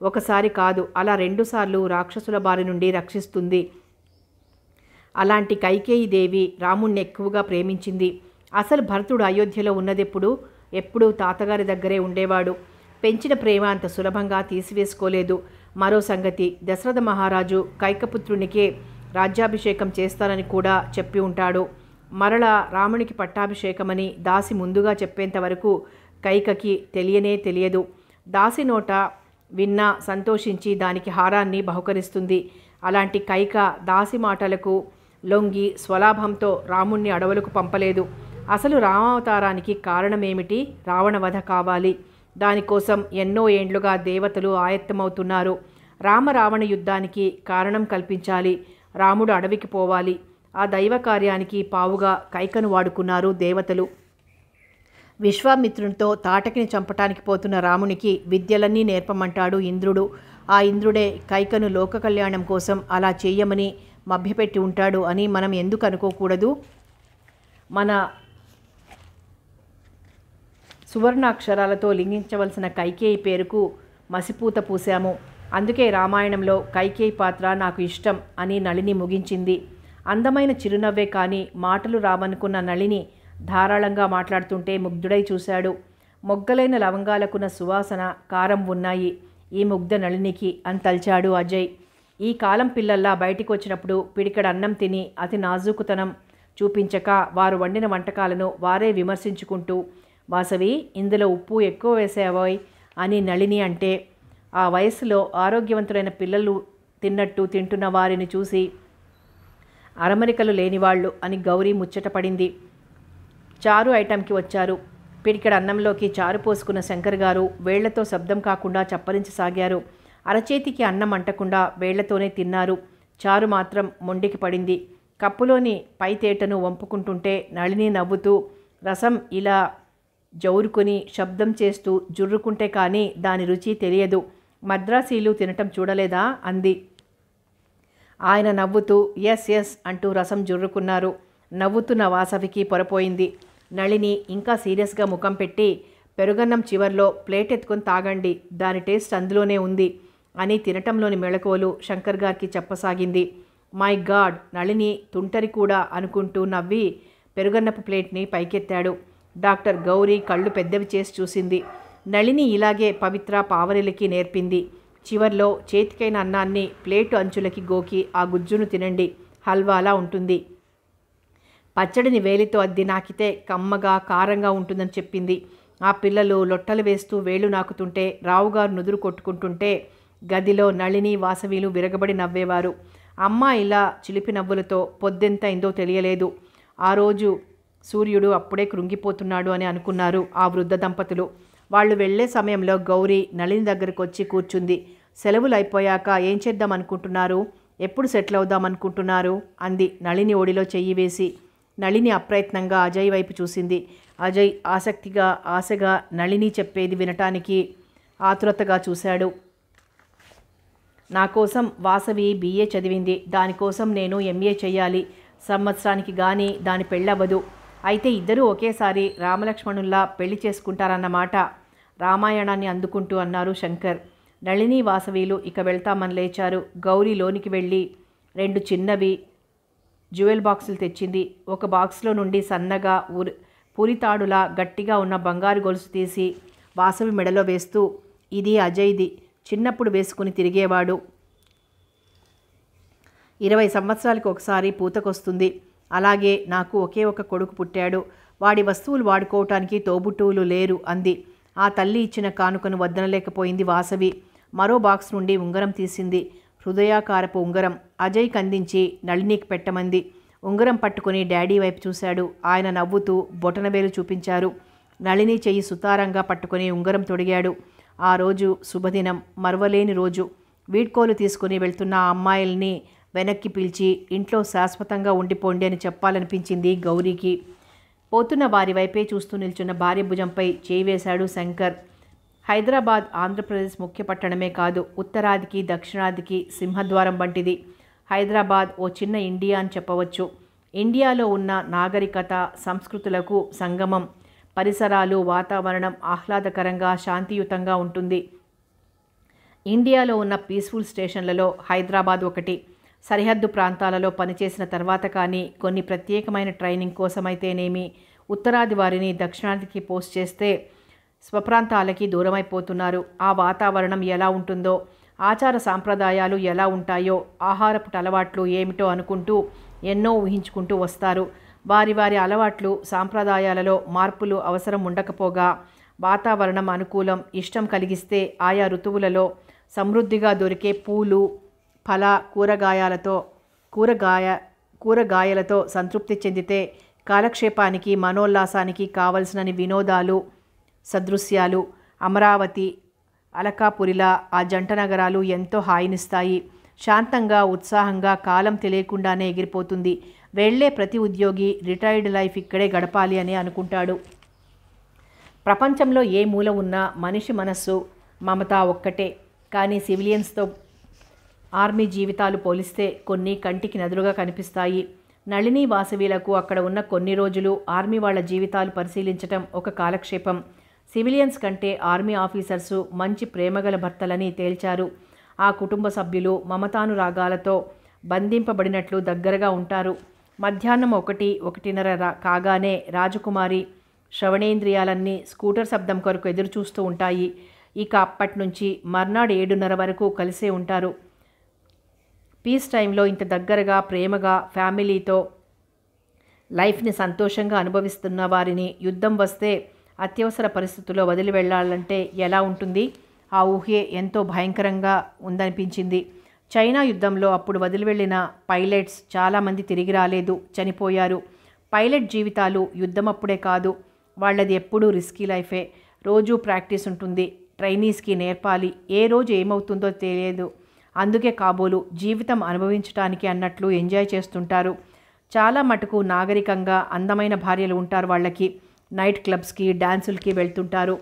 ఒకసారి కాదు అలా రెండుసార్లు రాక్షసుల బారి నుండి రక్షిస్తుంది అలాంటి కైకేయి దేవి రాముణ్ణి ఎక్కువగా ప్రేమించింది అసలు భరతుడు అయోధ్యలో ఉన్నదెప్పుడు ఎప్పుడూ తాతగారి దగ్గరే ఉండేవాడు పెంచిన ప్రేమ అంత సులభంగా తీసివేసుకోలేదు మరో సంగతి దశరథ మహారాజు కైకపుత్రునికే రాజ్యాభిషేకం చేస్తానని కూడా చెప్పి ఉంటాడు మరలా రామునికి పట్టాభిషేకమని దాసి ముందుగా చెప్పేంత వరకు కైకకి తెలియనే తెలియదు దాసి నోట విన్నా సంతోషించి దానికి హారాన్ని బహుకరిస్తుంది అలాంటి కైక దాసి మాటలకు లొంగి స్వలాభంతో రాముణ్ణి అడవులకు పంపలేదు అసలు రామావతారానికి కారణమేమిటి రావణవధ కావాలి దానికోసం ఎన్నో ఏండ్లుగా దేవతలు ఆయత్తమవుతున్నారు రామరావణ యుద్ధానికి కారణం కల్పించాలి రాముడు అడవికి పోవాలి ఆ దైవ కార్యానికి పావుగా కైకను వాడుకున్నారు దేవతలు విశ్వామిత్రునితో తాటకిని చంపటానికి పోతున్న రామునికి విద్యలన్నీ నేర్పమంటాడు ఇంద్రుడు ఆ ఇంద్రుడే కైకను లోక కళ్యాణం కోసం అలా చేయమని మభ్యపెట్టి ఉంటాడు అని మనం ఎందుకు అనుకోకూడదు మన సువర్ణాక్షరాలతో లింగించవలసిన కైకేయి పేరుకు మసిపూత పూశాము అందుకే రామాయణంలో కైకేయి పాత్ర నాకు ఇష్టం అని నళిని ముగించింది అందమైన చిరునవ్వే కానీ మాటలు రావనుకున్న నళిని ధారాళంగా మాట్లాడుతుంటే ముగ్ధుడై చూశాడు మొగ్గలైన లవంగాలకున్న సువాసన కారం ఉన్నాయి ఈ ముగ్ధ నళినికి అని తలిచాడు అజయ్ ఈ కాలం పిల్లల్లా బయటికి వచ్చినప్పుడు పిడికడ అన్నం తిని అతి నాజూకుతనం చూపించక వారు వండిన వంటకాలను వారే విమర్శించుకుంటూ వాసవి ఇందులో ఉప్పు ఎక్కువ వేసేవోయ్ అని నళిని అంటే ఆ వయసులో ఆరోగ్యవంతులైన పిల్లలు తిన్నట్టు తింటున్న వారిని చూసి అరమరికలు లేనివాళ్ళు అని గౌరీ ముచ్చటపడింది చారు ఐటెంకి వచ్చారు పిడికెడ అన్నంలోకి చారు పోసుకున్న శంకర్ గారు వేళ్లతో శబ్దం కాకుండా చప్పరించసాగారు అరచేతికి అన్నం అంటకుండా వేళ్లతోనే తిన్నారు చారు మాత్రం మొండికి పడింది కప్పులోని పైతేటను వంపుకుంటుంటే నళిని నవ్వుతూ రసం ఇలా జౌరుకుని శబ్దం చేస్తూ జుర్రుకుంటే కానీ దాని రుచి తెలియదు మద్రాసీలు తినటం చూడలేదా అంది ఆయన నవ్వుతూ ఎస్ ఎస్ అంటూ రసం జుర్రుకున్నారు నవ్వుతున్న వాసవికి పొరపోయింది నళిని ఇంకా సీరియస్గా ముఖం పెట్టి పెరుగన్నం చివర్లో ప్లేట్ ఎత్తుకొని తాగండి దాని టేస్ట్ అందులోనే ఉంది అని తినటంలోని మెళకువలు శంకర్ గారికి చెప్పసాగింది మై గాడ్ నళిని తుంటరి కూడా అనుకుంటూ నవ్వి పెరుగన్నపు ప్లేట్ని పైకెత్తాడు డాక్టర్ గౌరీ కళ్ళు పెద్దవి చేసి చూసింది నళిని ఇలాగే పవిత్ర పావరిలకి నేర్పింది చివర్లో చేతికైన అన్నాన్ని ప్లేటు అంచులకి గోకి ఆ గుజ్జును తినండి హల్వాలా ఉంటుంది పచ్చడిని వేలితో అద్ది నాకితే కమ్మగా కారంగా ఉంటుందని చెప్పింది ఆ పిల్లలు లొట్టలు వేస్తూ వేళ్ళు నాకుతుంటే రావుగారు నుదురు కొట్టుకుంటుంటే గదిలో నళిని వాసవీలు విరగబడి నవ్వేవారు అమ్మ ఇలా చిలిపి నవ్వులతో పొద్దెంతైందో తెలియలేదు ఆ రోజు సూర్యుడు అప్పుడే కృంగిపోతున్నాడు అని అనుకున్నారు ఆ వృద్ధ దంపతులు వాళ్ళు వెళ్లే సమయంలో గౌరీ నళిని దగ్గరకు వచ్చి కూర్చుంది సెలవులు అయిపోయాక ఏం చేద్దాం అనుకుంటున్నారు ఎప్పుడు సెటిల్ అవుదాం అనుకుంటున్నారు అంది నళిని ఒడిలో చెయ్యి వేసి నళిని అప్రయత్నంగా అజయ్ వైపు చూసింది అజయ్ ఆసక్తిగా ఆశగా నళిని చెప్పేది వినటానికి ఆతురతగా చూశాడు నా కోసం వాసవి బీఏ చదివింది దానికోసం నేను ఎంఏ చేయాలి సంవత్సరానికి గాని దాని పెళ్ళవ్వదు అయితే ఇద్దరూ ఒకేసారి రామలక్ష్మణుల్లా పెళ్లి చేసుకుంటారన్నమాట రామాయణాన్ని అందుకుంటూ అన్నారు శంకర్ నళిని వాసవీలు ఇక వెళ్తామని లేచారు గౌరీ లోనికి వెళ్ళి రెండు చిన్నవి జ్యువెల్ బాక్సులు తెచ్చింది ఒక బాక్స్లో నుండి సన్నగా ఊరి పూరితాడులా గట్టిగా ఉన్న బంగారు గొలుసు తీసి వాసవి మెడలో వేస్తూ ఇది అజయ్ది చిన్నప్పుడు వేసుకుని తిరిగేవాడు ఇరవై సంవత్సరాలకు ఒకసారి పూతకొస్తుంది అలాగే నాకు ఒకే ఒక కొడుకు పుట్టాడు వాడి వస్తువులు వాడుకోవటానికి తోబుట్టువులు లేరు అంది ఆ తల్లి ఇచ్చిన కానుకను వద్దనలేకపోయింది వాసవి మరో బాక్స్ నుండి ఉంగరం తీసింది హృదయాకారపు ఉంగరం అజయ్ కందించి నళినికి పెట్టమంది ఉంగరం పట్టుకుని డాడీ వైపు చూశాడు ఆయన నవ్వుతూ బొటనవేలు చూపించారు నళిని చెయ్యి సుతారంగా పట్టుకుని ఉంగరం తొడిగాడు ఆ రోజు శుభదినం మరవలేని రోజు వీడ్కోలు తీసుకుని వెళ్తున్న ఆ అమ్మాయిల్ని వెనక్కి పిలిచి ఇంట్లో శాశ్వతంగా ఉండిపోండి అని చెప్పాలనిపించింది గౌరీకి పోతున్న వారి వైపే చూస్తూ నిల్చున్న భార్య భుజంపై చేయి వేశాడు శంకర్ హైదరాబాద్ ఆంధ్రప్రదేశ్ ముఖ్య పట్టణమే కాదు ఉత్తరాదికి దక్షిణాదికి సింహద్వారం వంటిది హైదరాబాద్ ఓ చిన్న ఇండియా అని చెప్పవచ్చు ఇండియాలో ఉన్న నాగరికత సంస్కృతులకు సంగమం పరిసరాలు వాతావరణం ఆహ్లాదకరంగా శాంతియుతంగా ఉంటుంది ఇండియాలో ఉన్న పీస్ఫుల్ స్టేషన్లలో హైదరాబాద్ ఒకటి సరిహద్దు ప్రాంతాలలో పనిచేసిన తర్వాత కానీ కొన్ని ప్రత్యేకమైన ట్రైనింగ్ కోసమైతేనేమి ఉత్తరాది వారిని దక్షిణాదికి పోస్ట్ చేస్తే స్వప్రాంతాలకి దూరమైపోతున్నారు ఆ వాతావరణం ఎలా ఉంటుందో ఆచార సాంప్రదాయాలు ఎలా ఉంటాయో ఆహారపు అలవాట్లు ఏమిటో అనుకుంటూ ఎన్నో ఊహించుకుంటూ వస్తారు వారి వారి అలవాట్లు సాంప్రదాయాలలో మార్పులు అవసరం ఉండకపోగా వాతావరణం అనుకూలం ఇష్టం కలిగిస్తే ఆయా ఋతువులలో సమృద్ధిగా దొరికే పూలు ఫల కూరగాయలతో కూరగాయ కూరగాయలతో సంతృప్తి చెందితే కాలక్షేపానికి మనోల్లాసానికి కావలసినని వినోదాలు సదృశ్యాలు అమరావతి అలకాపురిలా ఆ జంట నగరాలు ఎంతో హాయినిస్తాయి శాంతంగా ఉత్సాహంగా కాలం తెలియకుండానే ఎగిరిపోతుంది వెళ్లే ప్రతి ఉద్యోగి రిటైర్డ్ లైఫ్ ఇక్కడే గడపాలి అని అనుకుంటాడు ప్రపంచంలో ఏ మూల ఉన్నా మనిషి మనస్సు మమత ఒక్కటే కానీ సివిలియన్స్తో ఆర్మీ జీవితాలు పోలిస్తే కొన్ని కంటికి నదులుగా కనిపిస్తాయి నళిని వాసవీలకు అక్కడ ఉన్న కొన్ని రోజులు ఆర్మీ వాళ్ళ జీవితాలు పరిశీలించటం ఒక కాలక్షేపం సివిలియన్స్ కంటే ఆర్మీ ఆఫీసర్సు మంచి ప్రేమగల భర్తలని తేల్చారు ఆ కుటుంబ సభ్యులు మమతానురాగాలతో బంధింపబడినట్లు దగ్గరగా ఉంటారు మధ్యాహ్నం ఒకటి ఒకటిన్నర కాగానే రాజకుమారి శ్రవణేంద్రియాలన్నీ స్కూటర్ శబ్దం కొరకు ఎదురుచూస్తూ ఉంటాయి ఇక అప్పటి నుంచి మర్నాడు ఏడున్నర వరకు కలిసే ఉంటారు పీస్ టైంలో ఇంత దగ్గరగా ప్రేమగా ఫ్యామిలీతో లైఫ్ని సంతోషంగా అనుభవిస్తున్న వారిని యుద్ధం వస్తే అత్యవసర పరిస్థితుల్లో వదిలి వెళ్లాలంటే ఎలా ఉంటుంది ఆ ఊహే ఎంతో భయంకరంగా ఉందనిపించింది చైనా యుద్ధంలో అప్పుడు వదిలి వెళ్ళిన పైలట్స్ చాలామంది తిరిగి రాలేదు చనిపోయారు పైలట్ జీవితాలు యుద్ధం అప్పుడే కాదు వాళ్ళది ఎప్పుడూ రిస్కీ లైఫే రోజూ ప్రాక్టీస్ ఉంటుంది ట్రైనీస్కి నేర్పాలి ఏ రోజు ఏమవుతుందో తెలియదు అందుకే కాబోలు జీవితం అనుభవించడానికి అన్నట్లు ఎంజాయ్ చేస్తుంటారు చాలా మటుకు నాగరికంగా అందమైన భార్యలు ఉంటారు వాళ్ళకి నైట్ క్లబ్స్కి డ్యాన్సులకి వెళ్తుంటారు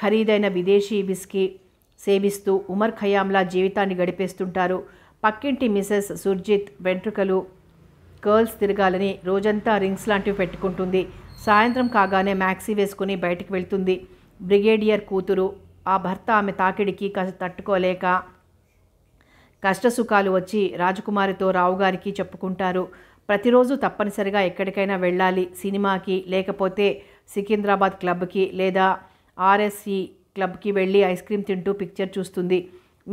ఖరీదైన విదేశీ విస్కి సేవిస్తూ ఉమర్ ఖయాంలా జీవితాన్ని గడిపేస్తుంటారు పక్కింటి మిసెస్ సుర్జిత్ వెంట్రుకలు కర్ల్స్ తిరగాలని రోజంతా రింగ్స్ లాంటివి పెట్టుకుంటుంది సాయంత్రం కాగానే మ్యాక్సీ వేసుకుని బయటకు వెళ్తుంది బ్రిగేడియర్ కూతురు ఆ భర్త ఆమె తాకిడికి తట్టుకోలేక కష్టసుఖాలు వచ్చి రాజకుమారితో రావుగారికి చెప్పుకుంటారు ప్రతిరోజు తప్పనిసరిగా ఎక్కడికైనా వెళ్ళాలి సినిమాకి లేకపోతే సికింద్రాబాద్ క్లబ్కి లేదా ఆర్ఎస్ఈ క్లబ్కి వెళ్ళి ఐస్ క్రీమ్ తింటూ పిక్చర్ చూస్తుంది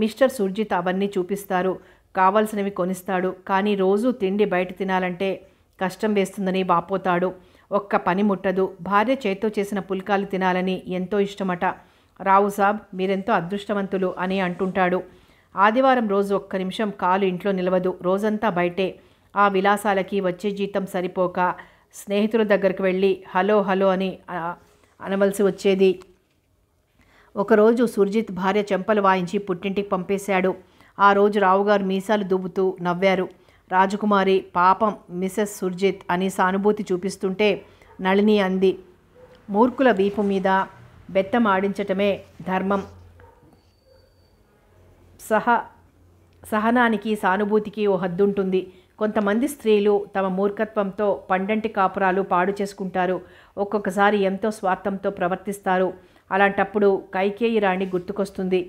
మిస్టర్ సుర్జిత్ అవన్నీ చూపిస్తారు కావాల్సినవి కొనిస్తాడు కానీ రోజు తిండి బయట తినాలంటే కష్టం వేస్తుందని వాపోతాడు ఒక్క పని ముట్టదు భార్య చేత్తో చేసిన పుల్కాలు తినాలని ఎంతో ఇష్టమట రావు సాబ్ మీరెంతో అదృష్టవంతులు అని అంటుంటాడు ఆదివారం రోజు ఒక్క నిమిషం కాలు ఇంట్లో నిలవదు రోజంతా బయటే ఆ విలాసాలకి వచ్చే జీతం సరిపోక స్నేహితుల దగ్గరికి వెళ్ళి హలో హలో అని అనవలసి వచ్చేది ఒకరోజు సుర్జిత్ భార్య చెంపలు వాయించి పుట్టింటికి పంపేశాడు ఆ రోజు రావుగారు మీసాలు దువ్వుతూ నవ్వారు రాజకుమారి పాపం మిసెస్ సుర్జిత్ అని సానుభూతి చూపిస్తుంటే నళిని అంది మూర్ఖుల వీపు మీద బెత్తం ఆడించటమే ధర్మం సహ సహనానికి సానుభూతికి ఓ హద్దుంటుంది కొంతమంది స్త్రీలు తమ మూర్ఖత్వంతో పండంటి కాపురాలు పాడు చేసుకుంటారు ఒక్కొక్కసారి ఎంతో స్వార్థంతో ప్రవర్తిస్తారు అలాంటప్పుడు కైకేయి రాణి గుర్తుకొస్తుంది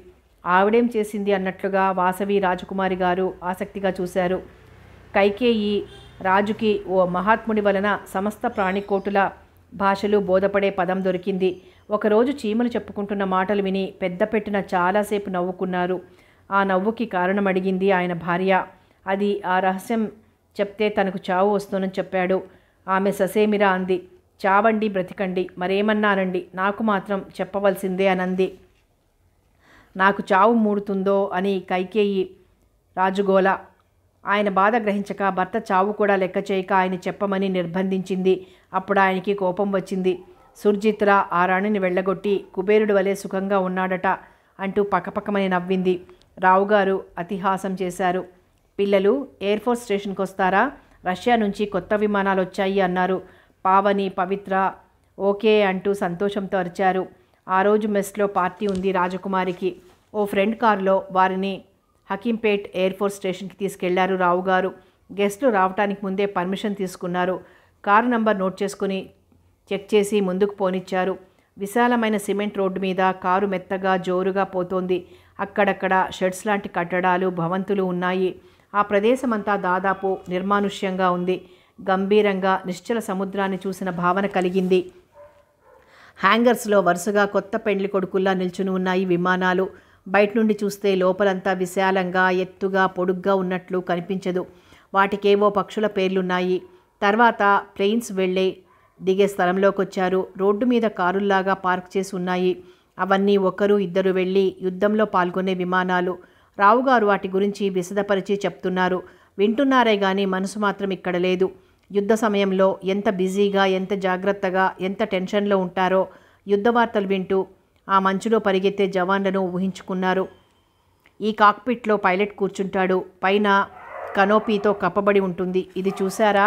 ఆవిడేం చేసింది అన్నట్లుగా వాసవి రాజకుమారి గారు ఆసక్తిగా చూశారు కైకేయి రాజుకి ఓ మహాత్ముడి వలన సమస్త ప్రాణికోటుల భాషలు బోధపడే పదం దొరికింది ఒకరోజు చీమలు చెప్పుకుంటున్న మాటలు విని పెద్ద పెట్టిన చాలాసేపు నవ్వుకున్నారు ఆ నవ్వుకి కారణం అడిగింది ఆయన భార్య అది ఆ రహస్యం చెప్తే తనకు చావు వస్తుందని చెప్పాడు ఆమె ససేమిరా అంది చావండి బ్రతికండి మరేమన్నానండి నాకు మాత్రం చెప్పవలసిందే అనంది నాకు చావు మూడుతుందో అని కైకేయి రాజుగోల ఆయన బాధ గ్రహించక భర్త చావు కూడా లెక్క చేయక ఆయన చెప్పమని నిర్బంధించింది అప్పుడు ఆయనకి కోపం వచ్చింది సుర్జిత్రా ఆ రాణిని వెళ్ళగొట్టి కుబేరుడు వలె సుఖంగా ఉన్నాడట అంటూ పకపకమని నవ్వింది రావుగారు అతిహాసం చేశారు పిల్లలు ఎయిర్ ఫోర్స్ స్టేషన్కి వస్తారా రష్యా నుంచి కొత్త విమానాలు వచ్చాయి అన్నారు పావని పవిత్ర ఓకే అంటూ సంతోషంతో అరిచారు ఆ రోజు మెస్లో పార్టీ ఉంది రాజకుమారికి ఓ ఫ్రెండ్ కారులో వారిని హకీంపేట్ ఎయిర్ ఫోర్స్ స్టేషన్కి తీసుకెళ్లారు రావు గారు గెస్టులు రావటానికి ముందే పర్మిషన్ తీసుకున్నారు కారు నంబర్ నోట్ చేసుకుని చెక్ చేసి ముందుకు పోనిచ్చారు విశాలమైన సిమెంట్ రోడ్డు మీద కారు మెత్తగా జోరుగా పోతోంది అక్కడక్కడ షెడ్స్ లాంటి కట్టడాలు భవంతులు ఉన్నాయి ఆ ప్రదేశమంతా దాదాపు నిర్మానుష్యంగా ఉంది గంభీరంగా నిశ్చల సముద్రాన్ని చూసిన భావన కలిగింది హ్యాంగర్స్లో వరుసగా కొత్త పెండ్లి కొడుకుల్లా నిల్చుని ఉన్నాయి విమానాలు బయట నుండి చూస్తే లోపలంతా విశాలంగా ఎత్తుగా పొడుగ్గా ఉన్నట్లు కనిపించదు వాటికేవో పక్షుల పేర్లున్నాయి తర్వాత ప్లెయిన్స్ వెళ్ళే దిగే స్థలంలోకి వచ్చారు రోడ్డు మీద కారుల్లాగా పార్క్ చేసి ఉన్నాయి అవన్నీ ఒకరు ఇద్దరు వెళ్ళి యుద్ధంలో పాల్గొనే విమానాలు రావుగారు వాటి గురించి విశదపరిచి చెప్తున్నారు వింటున్నారే కానీ మనసు మాత్రం ఇక్కడ లేదు యుద్ధ సమయంలో ఎంత బిజీగా ఎంత జాగ్రత్తగా ఎంత టెన్షన్లో ఉంటారో యుద్ధ వార్తలు వింటూ ఆ మంచులో పరిగెత్తే జవాన్లను ఊహించుకున్నారు ఈ కాక్పిట్లో పైలట్ కూర్చుంటాడు పైన కనోపీతో కప్పబడి ఉంటుంది ఇది చూసారా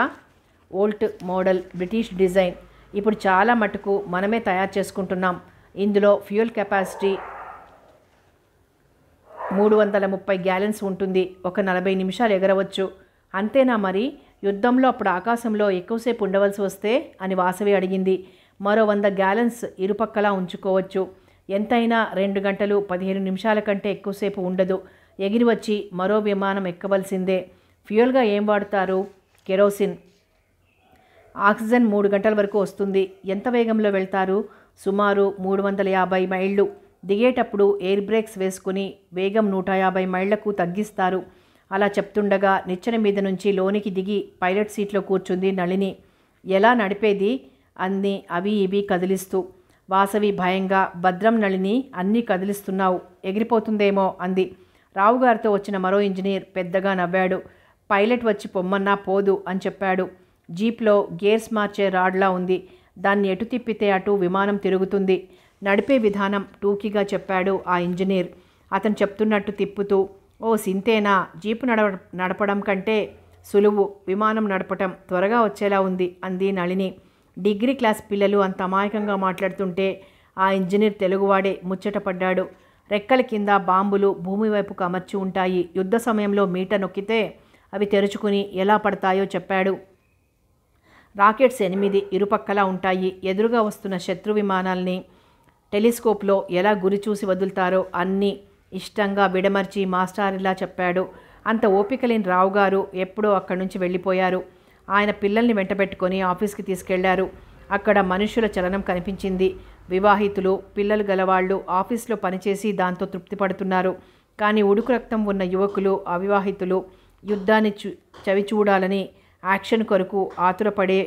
ఓల్ట్ మోడల్ బ్రిటిష్ డిజైన్ ఇప్పుడు చాలా మటుకు మనమే తయారు చేసుకుంటున్నాం ఇందులో ఫ్యూయల్ కెపాసిటీ మూడు వందల ముప్పై గ్యాలెన్స్ ఉంటుంది ఒక నలభై నిమిషాలు ఎగరవచ్చు అంతేనా మరి యుద్ధంలో అప్పుడు ఆకాశంలో ఎక్కువసేపు ఉండవలసి వస్తే అని వాసవి అడిగింది మరో వంద గ్యాలెన్స్ ఇరుపక్కలా ఉంచుకోవచ్చు ఎంతైనా రెండు గంటలు పదిహేను నిమిషాల కంటే ఎక్కువసేపు ఉండదు ఎగిరి వచ్చి మరో విమానం ఎక్కవలసిందే ఫ్యూయల్గా ఏం వాడతారు కెరోసిన్ ఆక్సిజన్ మూడు గంటల వరకు వస్తుంది ఎంత వేగంలో వెళ్తారు సుమారు మూడు వందల యాభై మైళ్ళు దిగేటప్పుడు ఎయిర్ బ్రేక్స్ వేసుకుని వేగం నూట యాభై మైళ్లకు తగ్గిస్తారు అలా చెప్తుండగా నిచ్చెన మీద నుంచి లోనికి దిగి పైలట్ సీట్లో కూర్చుంది నళిని ఎలా నడిపేది అన్ని అవి ఇవి కదిలిస్తూ వాసవి భయంగా భద్రం నళిని అన్నీ కదిలిస్తున్నావు ఎగిరిపోతుందేమో అంది రావుగారితో వచ్చిన మరో ఇంజనీర్ పెద్దగా నవ్వాడు పైలట్ వచ్చి పొమ్మన్నా పోదు అని చెప్పాడు జీప్లో గేర్స్ మార్చే రాడ్లా ఉంది దాన్ని ఎటు తిప్పితే అటు విమానం తిరుగుతుంది నడిపే విధానం టూకీగా చెప్పాడు ఆ ఇంజనీర్ అతను చెప్తున్నట్టు తిప్పుతూ ఓ సింతేనా జీపు నడవ నడపడం కంటే సులువు విమానం నడపటం త్వరగా వచ్చేలా ఉంది అంది నళిని డిగ్రీ క్లాస్ పిల్లలు అంత అమాయకంగా మాట్లాడుతుంటే ఆ ఇంజనీర్ తెలుగువాడే ముచ్చటపడ్డాడు రెక్కల కింద బాంబులు భూమి వైపుకు అమర్చి ఉంటాయి యుద్ధ సమయంలో మీట నొక్కితే అవి తెరుచుకుని ఎలా పడతాయో చెప్పాడు రాకెట్స్ ఎనిమిది ఇరుపక్కలా ఉంటాయి ఎదురుగా వస్తున్న శత్రు విమానాల్ని టెలిస్కోప్లో ఎలా గురి చూసి వదులుతారో అన్ని ఇష్టంగా విడమర్చి మాస్టార్ ఇలా చెప్పాడు అంత ఓపిక లేని రావు గారు ఎప్పుడో అక్కడి నుంచి వెళ్ళిపోయారు ఆయన పిల్లల్ని వెంటబెట్టుకొని ఆఫీస్కి తీసుకెళ్లారు అక్కడ మనుషుల చలనం కనిపించింది వివాహితులు పిల్లలు గలవాళ్ళు ఆఫీస్లో పనిచేసి దాంతో తృప్తి పడుతున్నారు కానీ ఉడుకు రక్తం ఉన్న యువకులు అవివాహితులు యుద్ధాన్ని చు చవి చూడాలని యాక్షన్ కొరకు ఆతురపడే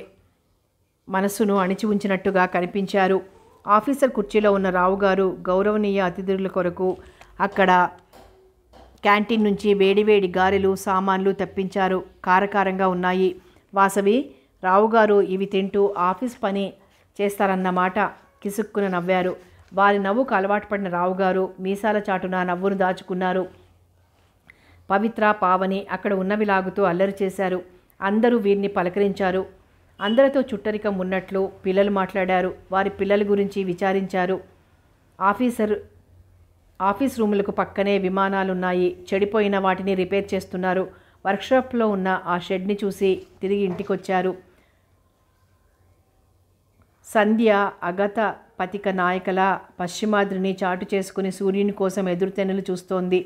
మనస్సును అణిచి ఉంచినట్టుగా కనిపించారు ఆఫీసర్ కుర్చీలో ఉన్న రావుగారు గౌరవనీయ అతిథుల కొరకు అక్కడ క్యాంటీన్ నుంచి వేడివేడి గారెలు సామాన్లు తెప్పించారు కారకారంగా ఉన్నాయి వాసవి రావుగారు ఇవి తింటూ ఆఫీస్ పని చేస్తారన్నమాట కిసుక్కున నవ్వారు వారి నవ్వుకు అలవాటు పడిన రావుగారు మీసాల చాటున నవ్వును దాచుకున్నారు పవిత్ర పావని అక్కడ ఉన్నవి లాగుతూ అల్లరి చేశారు అందరూ వీరిని పలకరించారు అందరితో చుట్టరికం ఉన్నట్లు పిల్లలు మాట్లాడారు వారి పిల్లల గురించి విచారించారు ఆఫీసర్ ఆఫీస్ రూములకు పక్కనే విమానాలున్నాయి చెడిపోయిన వాటిని రిపేర్ చేస్తున్నారు వర్క్షాప్లో ఉన్న ఆ షెడ్ని చూసి తిరిగి ఇంటికొచ్చారు సంధ్య అగత పతిక నాయకల పశ్చిమాద్రిని చాటు చేసుకుని సూర్యుని కోసం ఎదురుతెన్నులు చూస్తోంది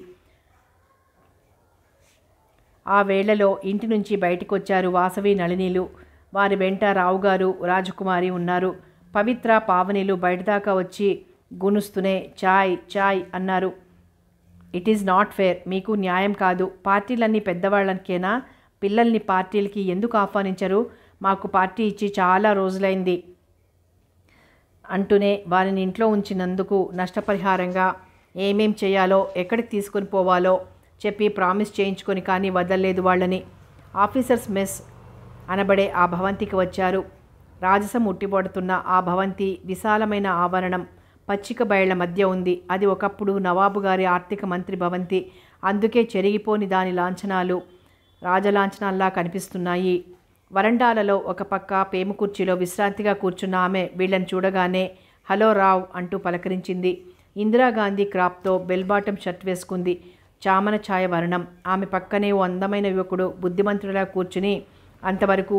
ఆ వేళలో ఇంటి నుంచి బయటకొచ్చారు వాసవి నళినీలు వారి వెంట రావుగారు రాజకుమారి ఉన్నారు పవిత్ర పావనిలు బయటదాకా వచ్చి గునుస్తూనే చాయ్ చాయ్ అన్నారు ఇట్ ఈజ్ నాట్ ఫేర్ మీకు న్యాయం కాదు పార్టీలన్నీ పెద్దవాళ్ళకేనా పిల్లల్ని పార్టీలకి ఎందుకు ఆహ్వానించరు మాకు పార్టీ ఇచ్చి చాలా రోజులైంది అంటూనే వారిని ఇంట్లో ఉంచినందుకు నష్టపరిహారంగా ఏమేం చేయాలో ఎక్కడికి తీసుకొని పోవాలో చెప్పి ప్రామిస్ చేయించుకొని కానీ వదలలేదు వాళ్ళని ఆఫీసర్స్ మెస్ అనబడే ఆ భవంతికి వచ్చారు రాజసం ఉట్టిపడుతున్న ఆ భవంతి విశాలమైన ఆవరణం పచ్చిక బయళ్ల మధ్య ఉంది అది ఒకప్పుడు నవాబు గారి ఆర్థిక మంత్రి భవంతి అందుకే చెరిగిపోని దాని లాంఛనాలు రాజలాంఛనాల్లా కనిపిస్తున్నాయి వరండాలలో ఒక పక్క పేము కుర్చీలో విశ్రాంతిగా కూర్చున్న ఆమె వీళ్ళని చూడగానే హలో రావ్ అంటూ పలకరించింది ఇందిరాగాంధీ క్రాప్తో బెల్బాటం షర్ట్ వేసుకుంది చామన ఛాయ వర్ణం ఆమె పక్కనే ఓ అందమైన యువకుడు బుద్ధిమంతుడిలా కూర్చుని అంతవరకు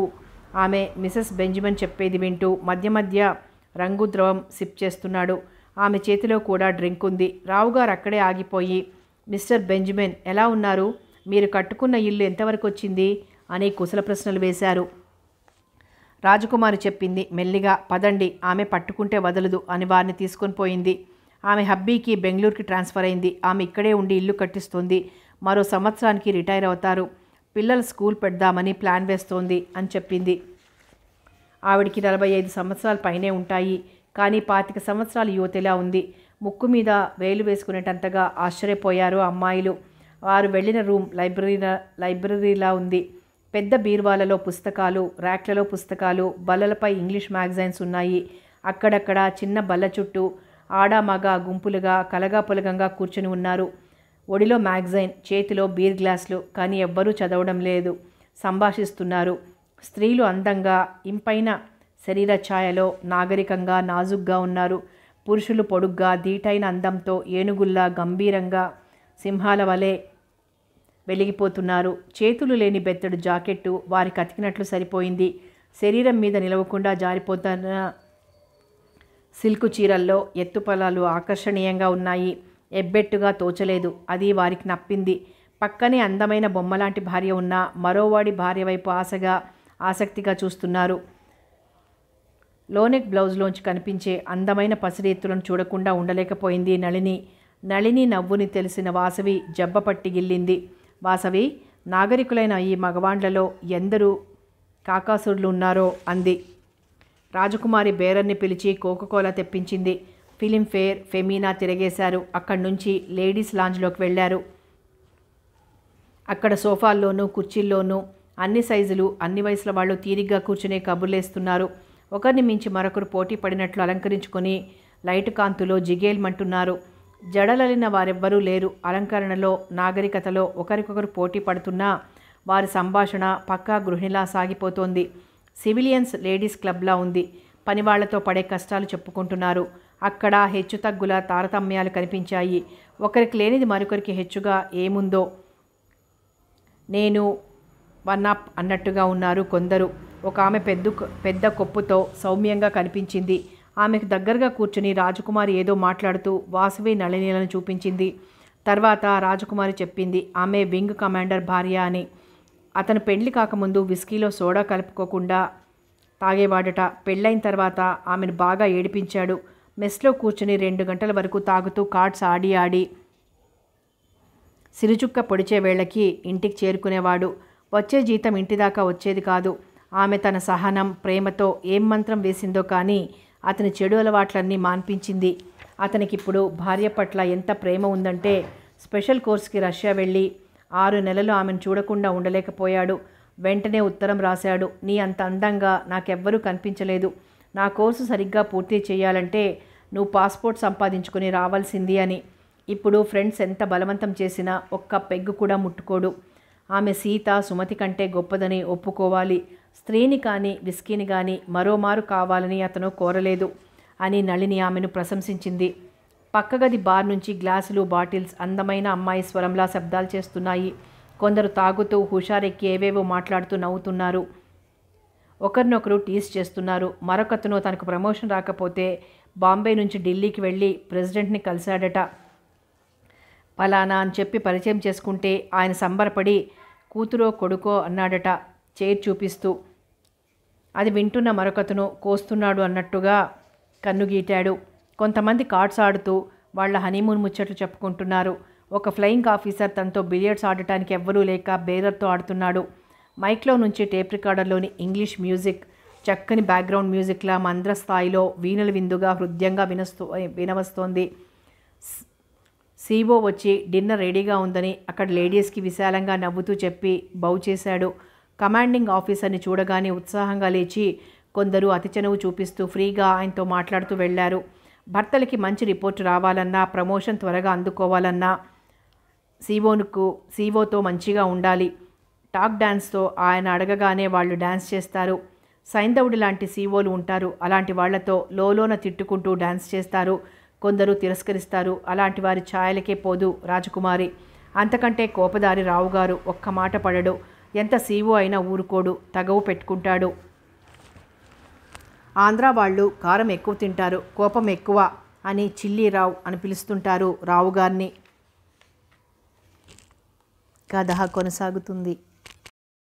ఆమె మిసెస్ బెంజమిన్ చెప్పేది వింటూ మధ్య మధ్య రంగు ద్రవం సిప్ చేస్తున్నాడు ఆమె చేతిలో కూడా డ్రింక్ ఉంది రావుగారు అక్కడే ఆగిపోయి మిస్టర్ బెంజమిన్ ఎలా ఉన్నారు మీరు కట్టుకున్న ఇల్లు ఎంతవరకు వచ్చింది అని కుశల ప్రశ్నలు వేశారు రాజకుమారి చెప్పింది మెల్లిగా పదండి ఆమె పట్టుకుంటే వదలదు అని వారిని తీసుకొని పోయింది ఆమె హబ్బీకి బెంగళూరుకి ట్రాన్స్ఫర్ అయింది ఆమె ఇక్కడే ఉండి ఇల్లు కట్టిస్తుంది మరో సంవత్సరానికి రిటైర్ అవుతారు పిల్లలు స్కూల్ పెడదామని ప్లాన్ వేస్తోంది అని చెప్పింది ఆవిడికి నలభై ఐదు సంవత్సరాల పైనే ఉంటాయి కానీ పాతిక సంవత్సరాలు యువతిలా ఉంది ముక్కు మీద వేలు వేసుకునేటంతగా ఆశ్చర్యపోయారు అమ్మాయిలు వారు వెళ్ళిన రూమ్ లైబ్రరీ లైబ్రరీలా ఉంది పెద్ద బీర్వాలలో పుస్తకాలు ర్యాక్లలో పుస్తకాలు బల్లలపై ఇంగ్లీష్ మ్యాగజైన్స్ ఉన్నాయి అక్కడక్కడ చిన్న బల్ల చుట్టూ ఆడామగ గుంపులుగా కలగా కూర్చుని ఉన్నారు ఒడిలో మ్యాగజైన్ చేతిలో బీర్ గ్లాసులు కానీ ఎవ్వరూ చదవడం లేదు సంభాషిస్తున్నారు స్త్రీలు అందంగా ఇంపైన శరీర ఛాయలో నాగరికంగా నాజుగ్గా ఉన్నారు పురుషులు పొడుగ్గా దీటైన అందంతో ఏనుగుల్లా గంభీరంగా సింహాల వలె వెలిగిపోతున్నారు చేతులు లేని బెత్తడు జాకెట్టు వారికి అతికినట్లు సరిపోయింది శరీరం మీద నిలవకుండా జారిపోతున్న సిల్కు చీరల్లో ఎత్తుపలాలు ఆకర్షణీయంగా ఉన్నాయి ఎబ్బెట్టుగా తోచలేదు అది వారికి నప్పింది పక్కనే అందమైన బొమ్మలాంటి భార్య ఉన్న మరోవాడి భార్య వైపు ఆశగా ఆసక్తిగా చూస్తున్నారు లోనెక్ బ్లౌజ్లోంచి కనిపించే అందమైన పసిరెత్తులను చూడకుండా ఉండలేకపోయింది నళిని నళిని నవ్వుని తెలిసిన వాసవి జబ్బపట్టి గిల్లింది వాసవి నాగరికులైన ఈ మగవాండ్లలో ఎందరూ కాకాసురులు ఉన్నారో అంది రాజకుమారి బేరన్ని పిలిచి కోకకోలా తెప్పించింది ఫిలింఫేర్ ఫెమీనా తిరగేశారు అక్కడి నుంచి లేడీస్ లాంజ్లోకి వెళ్ళారు అక్కడ సోఫాల్లోనూ కుర్చీల్లోనూ అన్ని సైజులు అన్ని వయసుల వాళ్ళు తీరిగ్గా కూర్చునే కబుర్లేస్తున్నారు ఒకరిని మించి మరొకరు పోటీ పడినట్లు అలంకరించుకొని లైట్ కాంతులో జిగేల్మంటున్నారు జడలలిన వారెవ్వరూ లేరు అలంకరణలో నాగరికతలో ఒకరికొకరు పోటీ పడుతున్నా వారి సంభాషణ పక్కా గృహిణిలా సాగిపోతోంది సివిలియన్స్ లేడీస్ క్లబ్లా ఉంది పనివాళ్లతో పడే కష్టాలు చెప్పుకుంటున్నారు అక్కడ హెచ్చు తగ్గుల తారతమ్యాలు కనిపించాయి ఒకరికి లేనిది మరొకరికి హెచ్చుగా ఏముందో నేను వన్ అప్ అన్నట్టుగా ఉన్నారు కొందరు ఒక ఆమె పెద్ద పెద్ద కొప్పుతో సౌమ్యంగా కనిపించింది ఆమెకు దగ్గరగా కూర్చుని రాజకుమారి ఏదో మాట్లాడుతూ వాసవి నళినీలను చూపించింది తర్వాత రాజకుమారి చెప్పింది ఆమె వింగ్ కమాండర్ భార్య అని అతను పెళ్లి కాకముందు విస్కీలో సోడా కలుపుకోకుండా తాగేవాడట పెళ్ళైన తర్వాత ఆమెను బాగా ఏడిపించాడు మెస్లో కూర్చుని రెండు గంటల వరకు తాగుతూ కార్డ్స్ ఆడి ఆడి సిరుచుక్క పొడిచే వేళకి ఇంటికి చేరుకునేవాడు వచ్చే జీతం ఇంటిదాకా వచ్చేది కాదు ఆమె తన సహనం ప్రేమతో ఏం మంత్రం వేసిందో కానీ అతని చెడు అలవాట్లన్నీ మాన్పించింది అతనికి ఇప్పుడు భార్య పట్ల ఎంత ప్రేమ ఉందంటే స్పెషల్ కోర్స్కి రష్యా వెళ్ళి ఆరు నెలలు ఆమెను చూడకుండా ఉండలేకపోయాడు వెంటనే ఉత్తరం రాశాడు నీ అంత అందంగా నాకెవ్వరూ కనిపించలేదు నా కోర్సు సరిగ్గా పూర్తి చేయాలంటే నువ్వు పాస్పోర్ట్ సంపాదించుకొని రావాల్సింది అని ఇప్పుడు ఫ్రెండ్స్ ఎంత బలవంతం చేసినా ఒక్క పెగ్గు కూడా ముట్టుకోడు ఆమె సీత సుమతి కంటే గొప్పదని ఒప్పుకోవాలి స్త్రీని కానీ విస్కీని కానీ మరోమారు కావాలని అతను కోరలేదు అని నళిని ఆమెను ప్రశంసించింది పక్కగది బార్ నుంచి గ్లాసులు బాటిల్స్ అందమైన అమ్మాయి స్వరంలా శబ్దాలు చేస్తున్నాయి కొందరు తాగుతూ హుషారెక్కి ఏవేవో మాట్లాడుతూ నవ్వుతున్నారు ఒకరినొకరు టీస్ చేస్తున్నారు మరొకతను తనకు ప్రమోషన్ రాకపోతే బాంబే నుంచి ఢిల్లీకి వెళ్ళి ప్రెసిడెంట్ని కలిశాడట పలానా అని చెప్పి పరిచయం చేసుకుంటే ఆయన సంబరపడి కూతురో కొడుకో అన్నాడట చైర్ చూపిస్తూ అది వింటున్న మరొకతను కోస్తున్నాడు అన్నట్టుగా కన్నుగీటాడు కొంతమంది కార్డ్స్ ఆడుతూ వాళ్ళ హనీమూన్ ముచ్చట్లు చెప్పుకుంటున్నారు ఒక ఫ్లయింగ్ ఆఫీసర్ తనతో బిలియర్డ్స్ ఆడటానికి ఎవ్వరూ లేక బేరర్తో ఆడుతున్నాడు మైక్లో నుంచి టేప్ రికార్డర్లోని ఇంగ్లీష్ మ్యూజిక్ చక్కని బ్యాక్గ్రౌండ్ మ్యూజిక్లా మంద్ర స్థాయిలో వీణులు విందుగా హృదయంగా వినస్తూ వినవస్తోంది సీఓ వచ్చి డిన్నర్ రెడీగా ఉందని అక్కడ లేడీస్కి విశాలంగా నవ్వుతూ చెప్పి బౌ చేశాడు కమాండింగ్ ఆఫీసర్ని చూడగానే ఉత్సాహంగా లేచి కొందరు అతి చనువు చూపిస్తూ ఫ్రీగా ఆయనతో మాట్లాడుతూ వెళ్లారు భర్తలకి మంచి రిపోర్ట్ రావాలన్నా ప్రమోషన్ త్వరగా అందుకోవాలన్నా సీఓనుకు సీఓతో మంచిగా ఉండాలి టాక్ డ్యాన్స్తో ఆయన అడగగానే వాళ్ళు డ్యాన్స్ చేస్తారు సైంధవుడి లాంటి సీఓలు ఉంటారు అలాంటి వాళ్లతో లోలోన తిట్టుకుంటూ డ్యాన్స్ చేస్తారు కొందరు తిరస్కరిస్తారు అలాంటి వారి ఛాయలకే పోదు రాజకుమారి అంతకంటే కోపదారి రావుగారు ఒక్క మాట పడడు ఎంత సీఓ అయినా ఊరుకోడు తగవు పెట్టుకుంటాడు ఆంధ్ర వాళ్ళు కారం ఎక్కువ తింటారు కోపం ఎక్కువ అని చిల్లీ రావు అని పిలుస్తుంటారు రావుగారిని కథ కొనసాగుతుంది